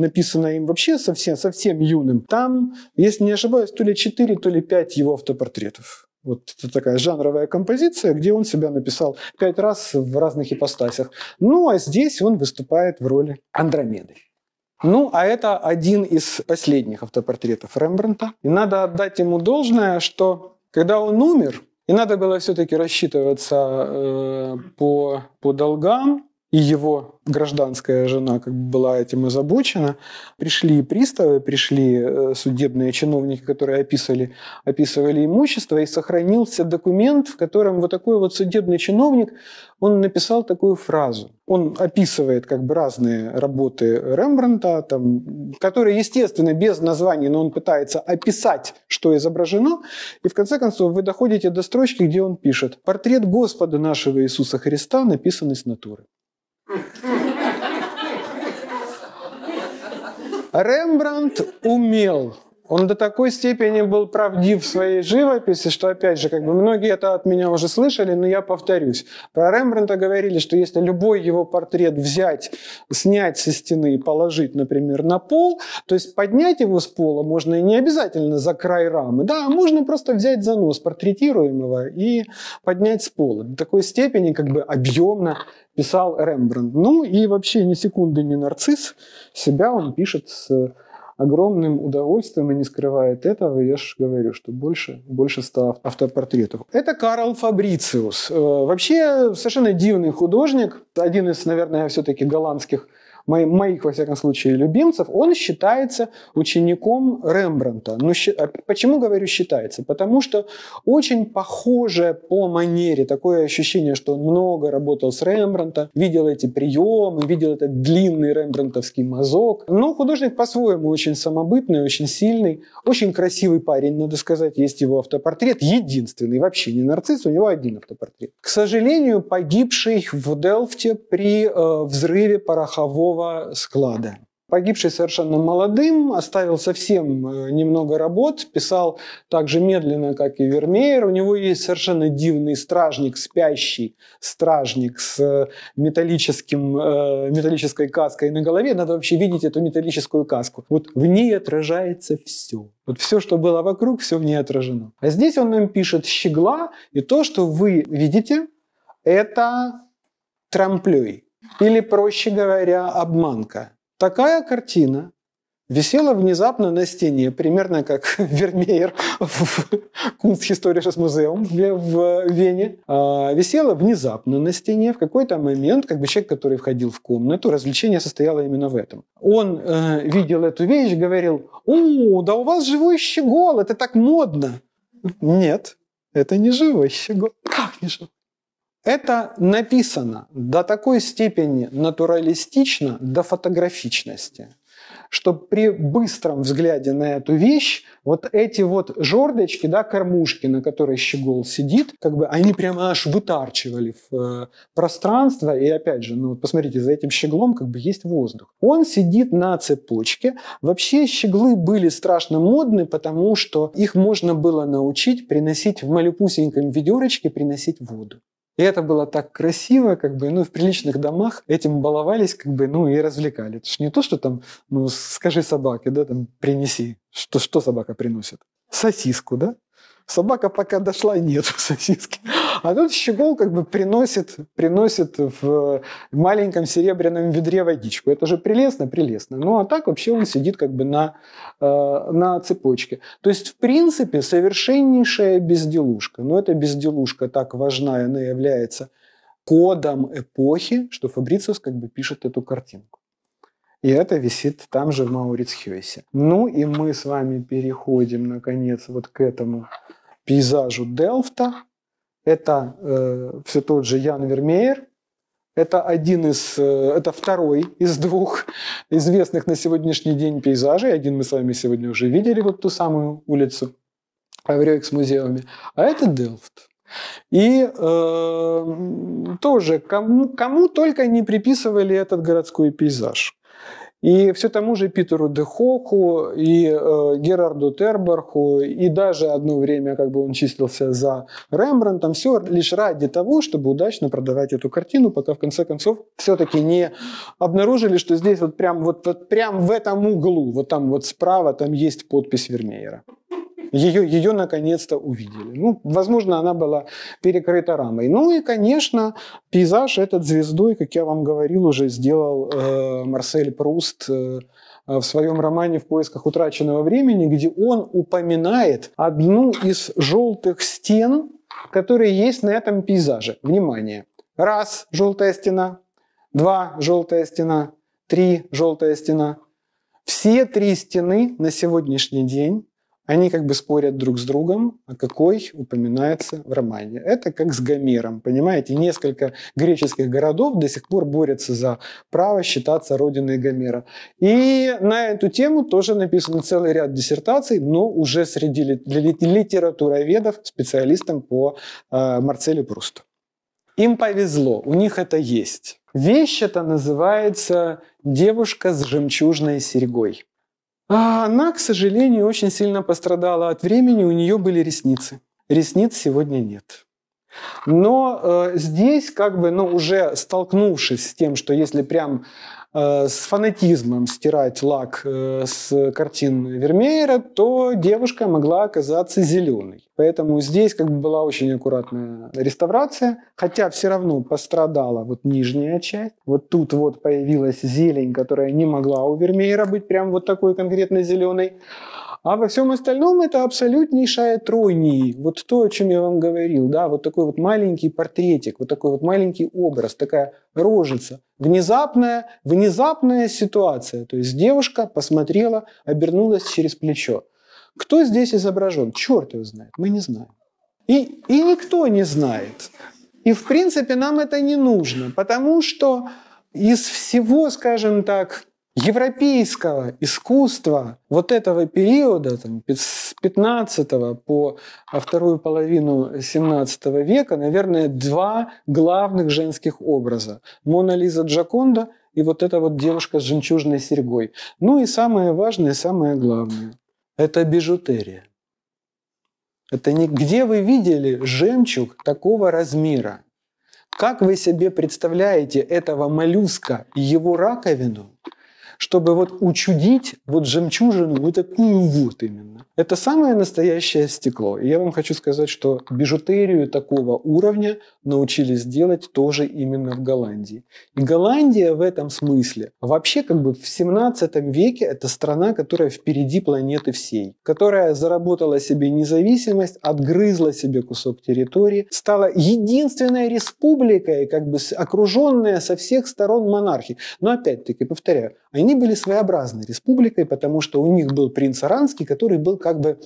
написанная им вообще совсем, совсем юным. Там, если не ошибаюсь, то ли 4, то ли 5 его автопортретов. Вот это такая жанровая композиция, где он себя написал пять раз в разных ипостасях. Ну, а здесь он выступает в роли Андромеды. Ну, а это один из последних автопортретов Рембранта. И надо отдать ему должное, что когда он умер, и надо было все-таки рассчитываться э, по, по долгам, и его гражданская жена как бы была этим озабочена. Пришли приставы, пришли э, судебные чиновники, которые описывали, описывали имущество, и сохранился документ, в котором вот такой вот судебный чиновник, он написал такую фразу. Он описывает как бы разные работы Рембранта, там, которые, естественно, без названий, но он пытается описать, что изображено. И в конце концов вы доходите до строчки, где он пишет «Портрет Господа нашего Иисуса Христа, написанный с натуры». Рембрандт умел он до такой степени был правдив в своей живописи, что, опять же, как бы многие это от меня уже слышали, но я повторюсь. Про Рембрандта говорили, что если любой его портрет взять, снять со стены и положить, например, на пол, то есть поднять его с пола можно и не обязательно за край рамы, да, а можно просто взять за нос портретируемого и поднять с пола. До такой степени как бы объемно писал Рембрандт. Ну и вообще ни секунды не нарцисс, себя он пишет с огромным удовольствием и не скрывает этого, я же говорю, что больше, больше ста автопортретов. Это Карл Фабрициус. Э, вообще совершенно дивный художник, один из, наверное, все-таки голландских моих, во всяком случае, любимцев, он считается учеником Рембранта. Ну, а почему говорю считается? Потому что очень похоже по манере, такое ощущение, что он много работал с Рембранта, видел эти приемы, видел этот длинный рембрантовский мазок. Но художник по-своему очень самобытный, очень сильный, очень красивый парень, надо сказать. Есть его автопортрет, единственный, вообще не нарцисс, у него один автопортрет. К сожалению, погибший в Делфте при э, взрыве порохового такого склада. Погибший совершенно молодым, оставил совсем э, немного работ, писал так же медленно, как и Вермеер. У него есть совершенно дивный стражник, спящий стражник с э, металлическим, э, металлической каской на голове. Надо вообще видеть эту металлическую каску. Вот в ней отражается все. Вот все, что было вокруг, все в ней отражено. А здесь он нам пишет «щегла», и то, что вы видите, это трамплей или, проще говоря, обманка. Такая картина висела внезапно на стене, примерно как Вермеер в Kunsthistorisches Museum в Вене. А, висела внезапно на стене в какой-то момент, как бы человек, который входил в комнату, развлечение состояло именно в этом. Он э, видел эту вещь, говорил, «О, да у вас живой щегол, это так модно!» Нет, это не живой щегол. Как не живой? Это написано до такой степени натуралистично, до фотографичности, что при быстром взгляде на эту вещь вот эти вот жердочки, да, кормушки, на которой щегол сидит, как бы они прямо аж вытарчивали в э, пространство. И опять же, ну вот посмотрите, за этим щеглом как бы есть воздух. Он сидит на цепочке. Вообще щеглы были страшно модны, потому что их можно было научить приносить в малюпусеньком ведерочке, приносить воду. И это было так красиво, как бы, ну, в приличных домах этим баловались, как бы, ну, и развлекали. Это ж не то, что там, ну, скажи собаке, да, там, принеси. Что, что собака приносит? Сосиску, да? Собака пока дошла, нет сосиски. А тут щегол как бы приносит, приносит в маленьком серебряном ведре водичку. Это же прелестно, прелестно. Ну а так вообще он сидит как бы на, э, на цепочке. То есть, в принципе, совершеннейшая безделушка. Но эта безделушка так важна, она является кодом эпохи, что Фабрициус как бы пишет эту картинку. И это висит там же в Маурицхёйсе. Ну и мы с вами переходим, наконец, вот к этому пейзажу Делфта это э, все тот же Ян Вермеер. Это один из, э, это второй из двух известных на сегодняшний день пейзажей. Один мы с вами сегодня уже видели, вот ту самую улицу Аврёйк с музеями. А это Делфт. И э, тоже кому, кому только не приписывали этот городской пейзаж. И все тому же Питеру Дехоку и э, Герарду Терборху и даже одно время, как бы он числился за Рембрандтом, все лишь ради того, чтобы удачно продавать эту картину, пока в конце концов все-таки не обнаружили, что здесь вот прям, вот, вот прям в этом углу, вот там вот справа, там есть подпись Вермеера ее, ее наконец-то увидели. Ну, возможно, она была перекрыта рамой. Ну и, конечно, пейзаж этот звездой, как я вам говорил, уже сделал э, Марсель Пруст э, в своем романе «В поисках утраченного времени», где он упоминает одну из желтых стен, которые есть на этом пейзаже. Внимание. Раз – желтая стена, два – желтая стена, три – желтая стена. Все три стены на сегодняшний день они как бы спорят друг с другом, о а какой упоминается в романе. Это как с Гомером, понимаете? Несколько греческих городов до сих пор борются за право считаться родиной Гомера. И на эту тему тоже написан целый ряд диссертаций, но уже среди литературоведов, специалистам по а, Марселю Прусту. Им повезло, у них это есть. Вещь это называется «Девушка с жемчужной серьгой». А она, к сожалению, очень сильно пострадала от времени, у нее были ресницы. Ресниц сегодня нет. Но э, здесь, как бы, ну, уже столкнувшись с тем, что если прям Э, с фанатизмом стирать лак э, с картин Вермеера, то девушка могла оказаться зеленой. Поэтому здесь как бы была очень аккуратная реставрация, хотя все равно пострадала вот нижняя часть. Вот тут вот появилась зелень, которая не могла у Вермеера быть прям вот такой конкретно зеленой. А во всем остальном это абсолютнейшая тройнии. Вот то, о чем я вам говорил, да, вот такой вот маленький портретик, вот такой вот маленький образ, такая рожица. Внезапная, внезапная ситуация. То есть девушка посмотрела, обернулась через плечо. Кто здесь изображен? Черт его знает, мы не знаем. И, и никто не знает. И в принципе нам это не нужно, потому что из всего, скажем так, европейского искусства вот этого периода, там, с 15 по а, вторую половину 17 века, наверное, два главных женских образа. Мона Лиза Джаконда и вот эта вот девушка с жемчужной серьгой. Ну и самое важное, самое главное – это бижутерия. Это не где вы видели жемчуг такого размера. Как вы себе представляете этого моллюска и его раковину – чтобы вот учудить вот жемчужину, вот такую вот именно. Это самое настоящее стекло. И я вам хочу сказать, что бижутерию такого уровня научились делать тоже именно в Голландии. И Голландия в этом смысле вообще как бы в 17 веке это страна, которая впереди планеты всей, которая заработала себе независимость, отгрызла себе кусок территории, стала единственной республикой, как бы окруженная со всех сторон монархии. Но опять-таки, повторяю, они были своеобразной республикой, потому что у них был принц Аранский, который был как бы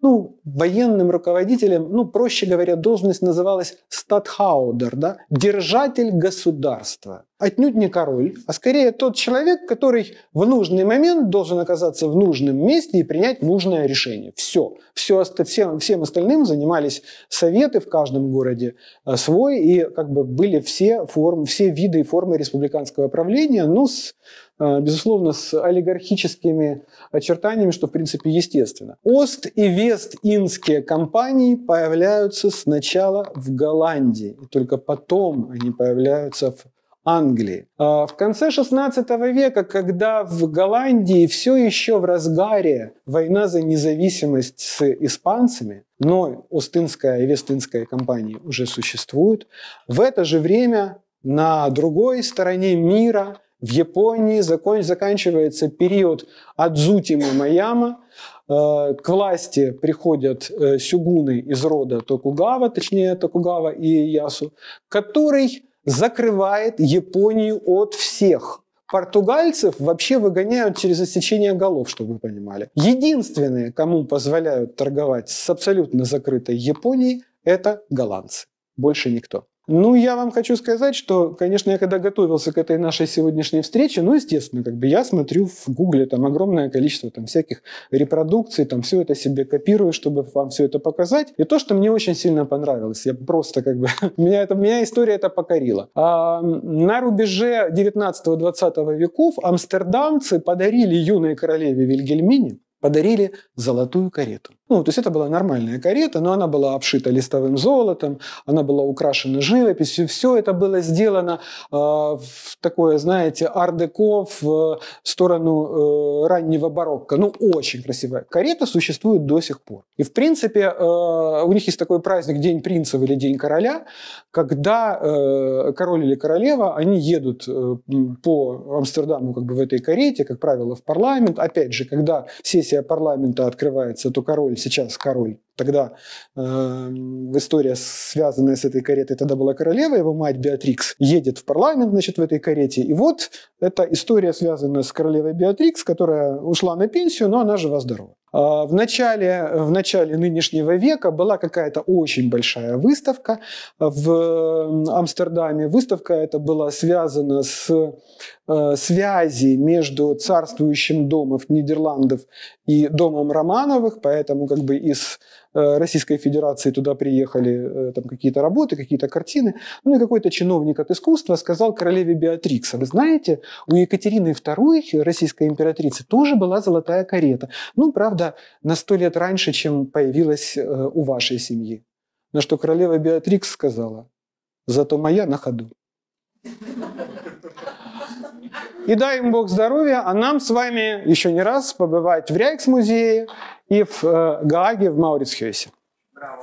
ну, военным руководителем, ну, проще говоря, должность называлась статха хаудер, да, держатель государства отнюдь не король, а скорее тот человек, который в нужный момент должен оказаться в нужном месте и принять нужное решение. Все. Все всем, всем остальным занимались советы в каждом городе э, свой, и как бы были все, форм, все виды и формы республиканского правления, ну, с, э, безусловно, с олигархическими очертаниями, что, в принципе, естественно. Ост- и вест инские компании появляются сначала в Голландии, и только потом они появляются в Англии. А, в конце 16 века, когда в Голландии все еще в разгаре война за независимость с испанцами, но Остинская и Вестинская компании уже существуют, в это же время на другой стороне мира, в Японии, закон, заканчивается период Адзутима Маяма, а, к власти приходят э, сюгуны из рода Токугава, точнее Токугава и Ясу, который закрывает Японию от всех. Португальцев вообще выгоняют через истечение голов, чтобы вы понимали. Единственные, кому позволяют торговать с абсолютно закрытой Японией, это голландцы. Больше никто. Ну, я вам хочу сказать, что, конечно, я когда готовился к этой нашей сегодняшней встрече, ну, естественно, как бы я смотрю в Гугле там огромное количество там всяких репродукций, там все это себе копирую, чтобы вам все это показать. И то, что мне очень сильно понравилось, я просто как бы... меня, это, меня история это покорила. А, на рубеже 19-20 веков амстердамцы подарили юной королеве Вильгельмине подарили золотую карету. Ну, то есть это была нормальная карета, но она была обшита листовым золотом, она была украшена живописью. Все это было сделано э, в такое, знаете, ар-деко в э, сторону э, раннего барокко. Ну, очень красивая карета существует до сих пор. И, в принципе, э, у них есть такой праздник День принцев или День короля, когда э, король или королева, они едут э, по Амстердаму как бы в этой карете, как правило, в парламент. Опять же, когда сессия партия парламента открывается, то король сейчас король тогда э, история, связанная с этой каретой, тогда была королева, его мать Беатрикс, едет в парламент, значит, в этой карете. И вот эта история, связанная с королевой Беатрикс, которая ушла на пенсию, но она жива-здорова. А, в начале, в начале нынешнего века была какая-то очень большая выставка в Амстердаме. Выставка эта была связана с э, связи между царствующим домом Нидерландов и домом Романовых, поэтому как бы из Э, российской Федерации туда приехали э, там какие-то работы, какие-то картины. Ну и какой-то чиновник от искусства сказал королеве Беатрикс, вы знаете, у Екатерины II, российской императрицы, тоже была золотая карета. Ну, правда, на сто лет раньше, чем появилась э, у вашей семьи. На что королева Беатрикс сказала, зато моя на ходу. И дай им Бог здоровья, а нам с вами еще не раз побывать в Рейхсмузее и в э, Гааге в Маурицхюсе. Браво.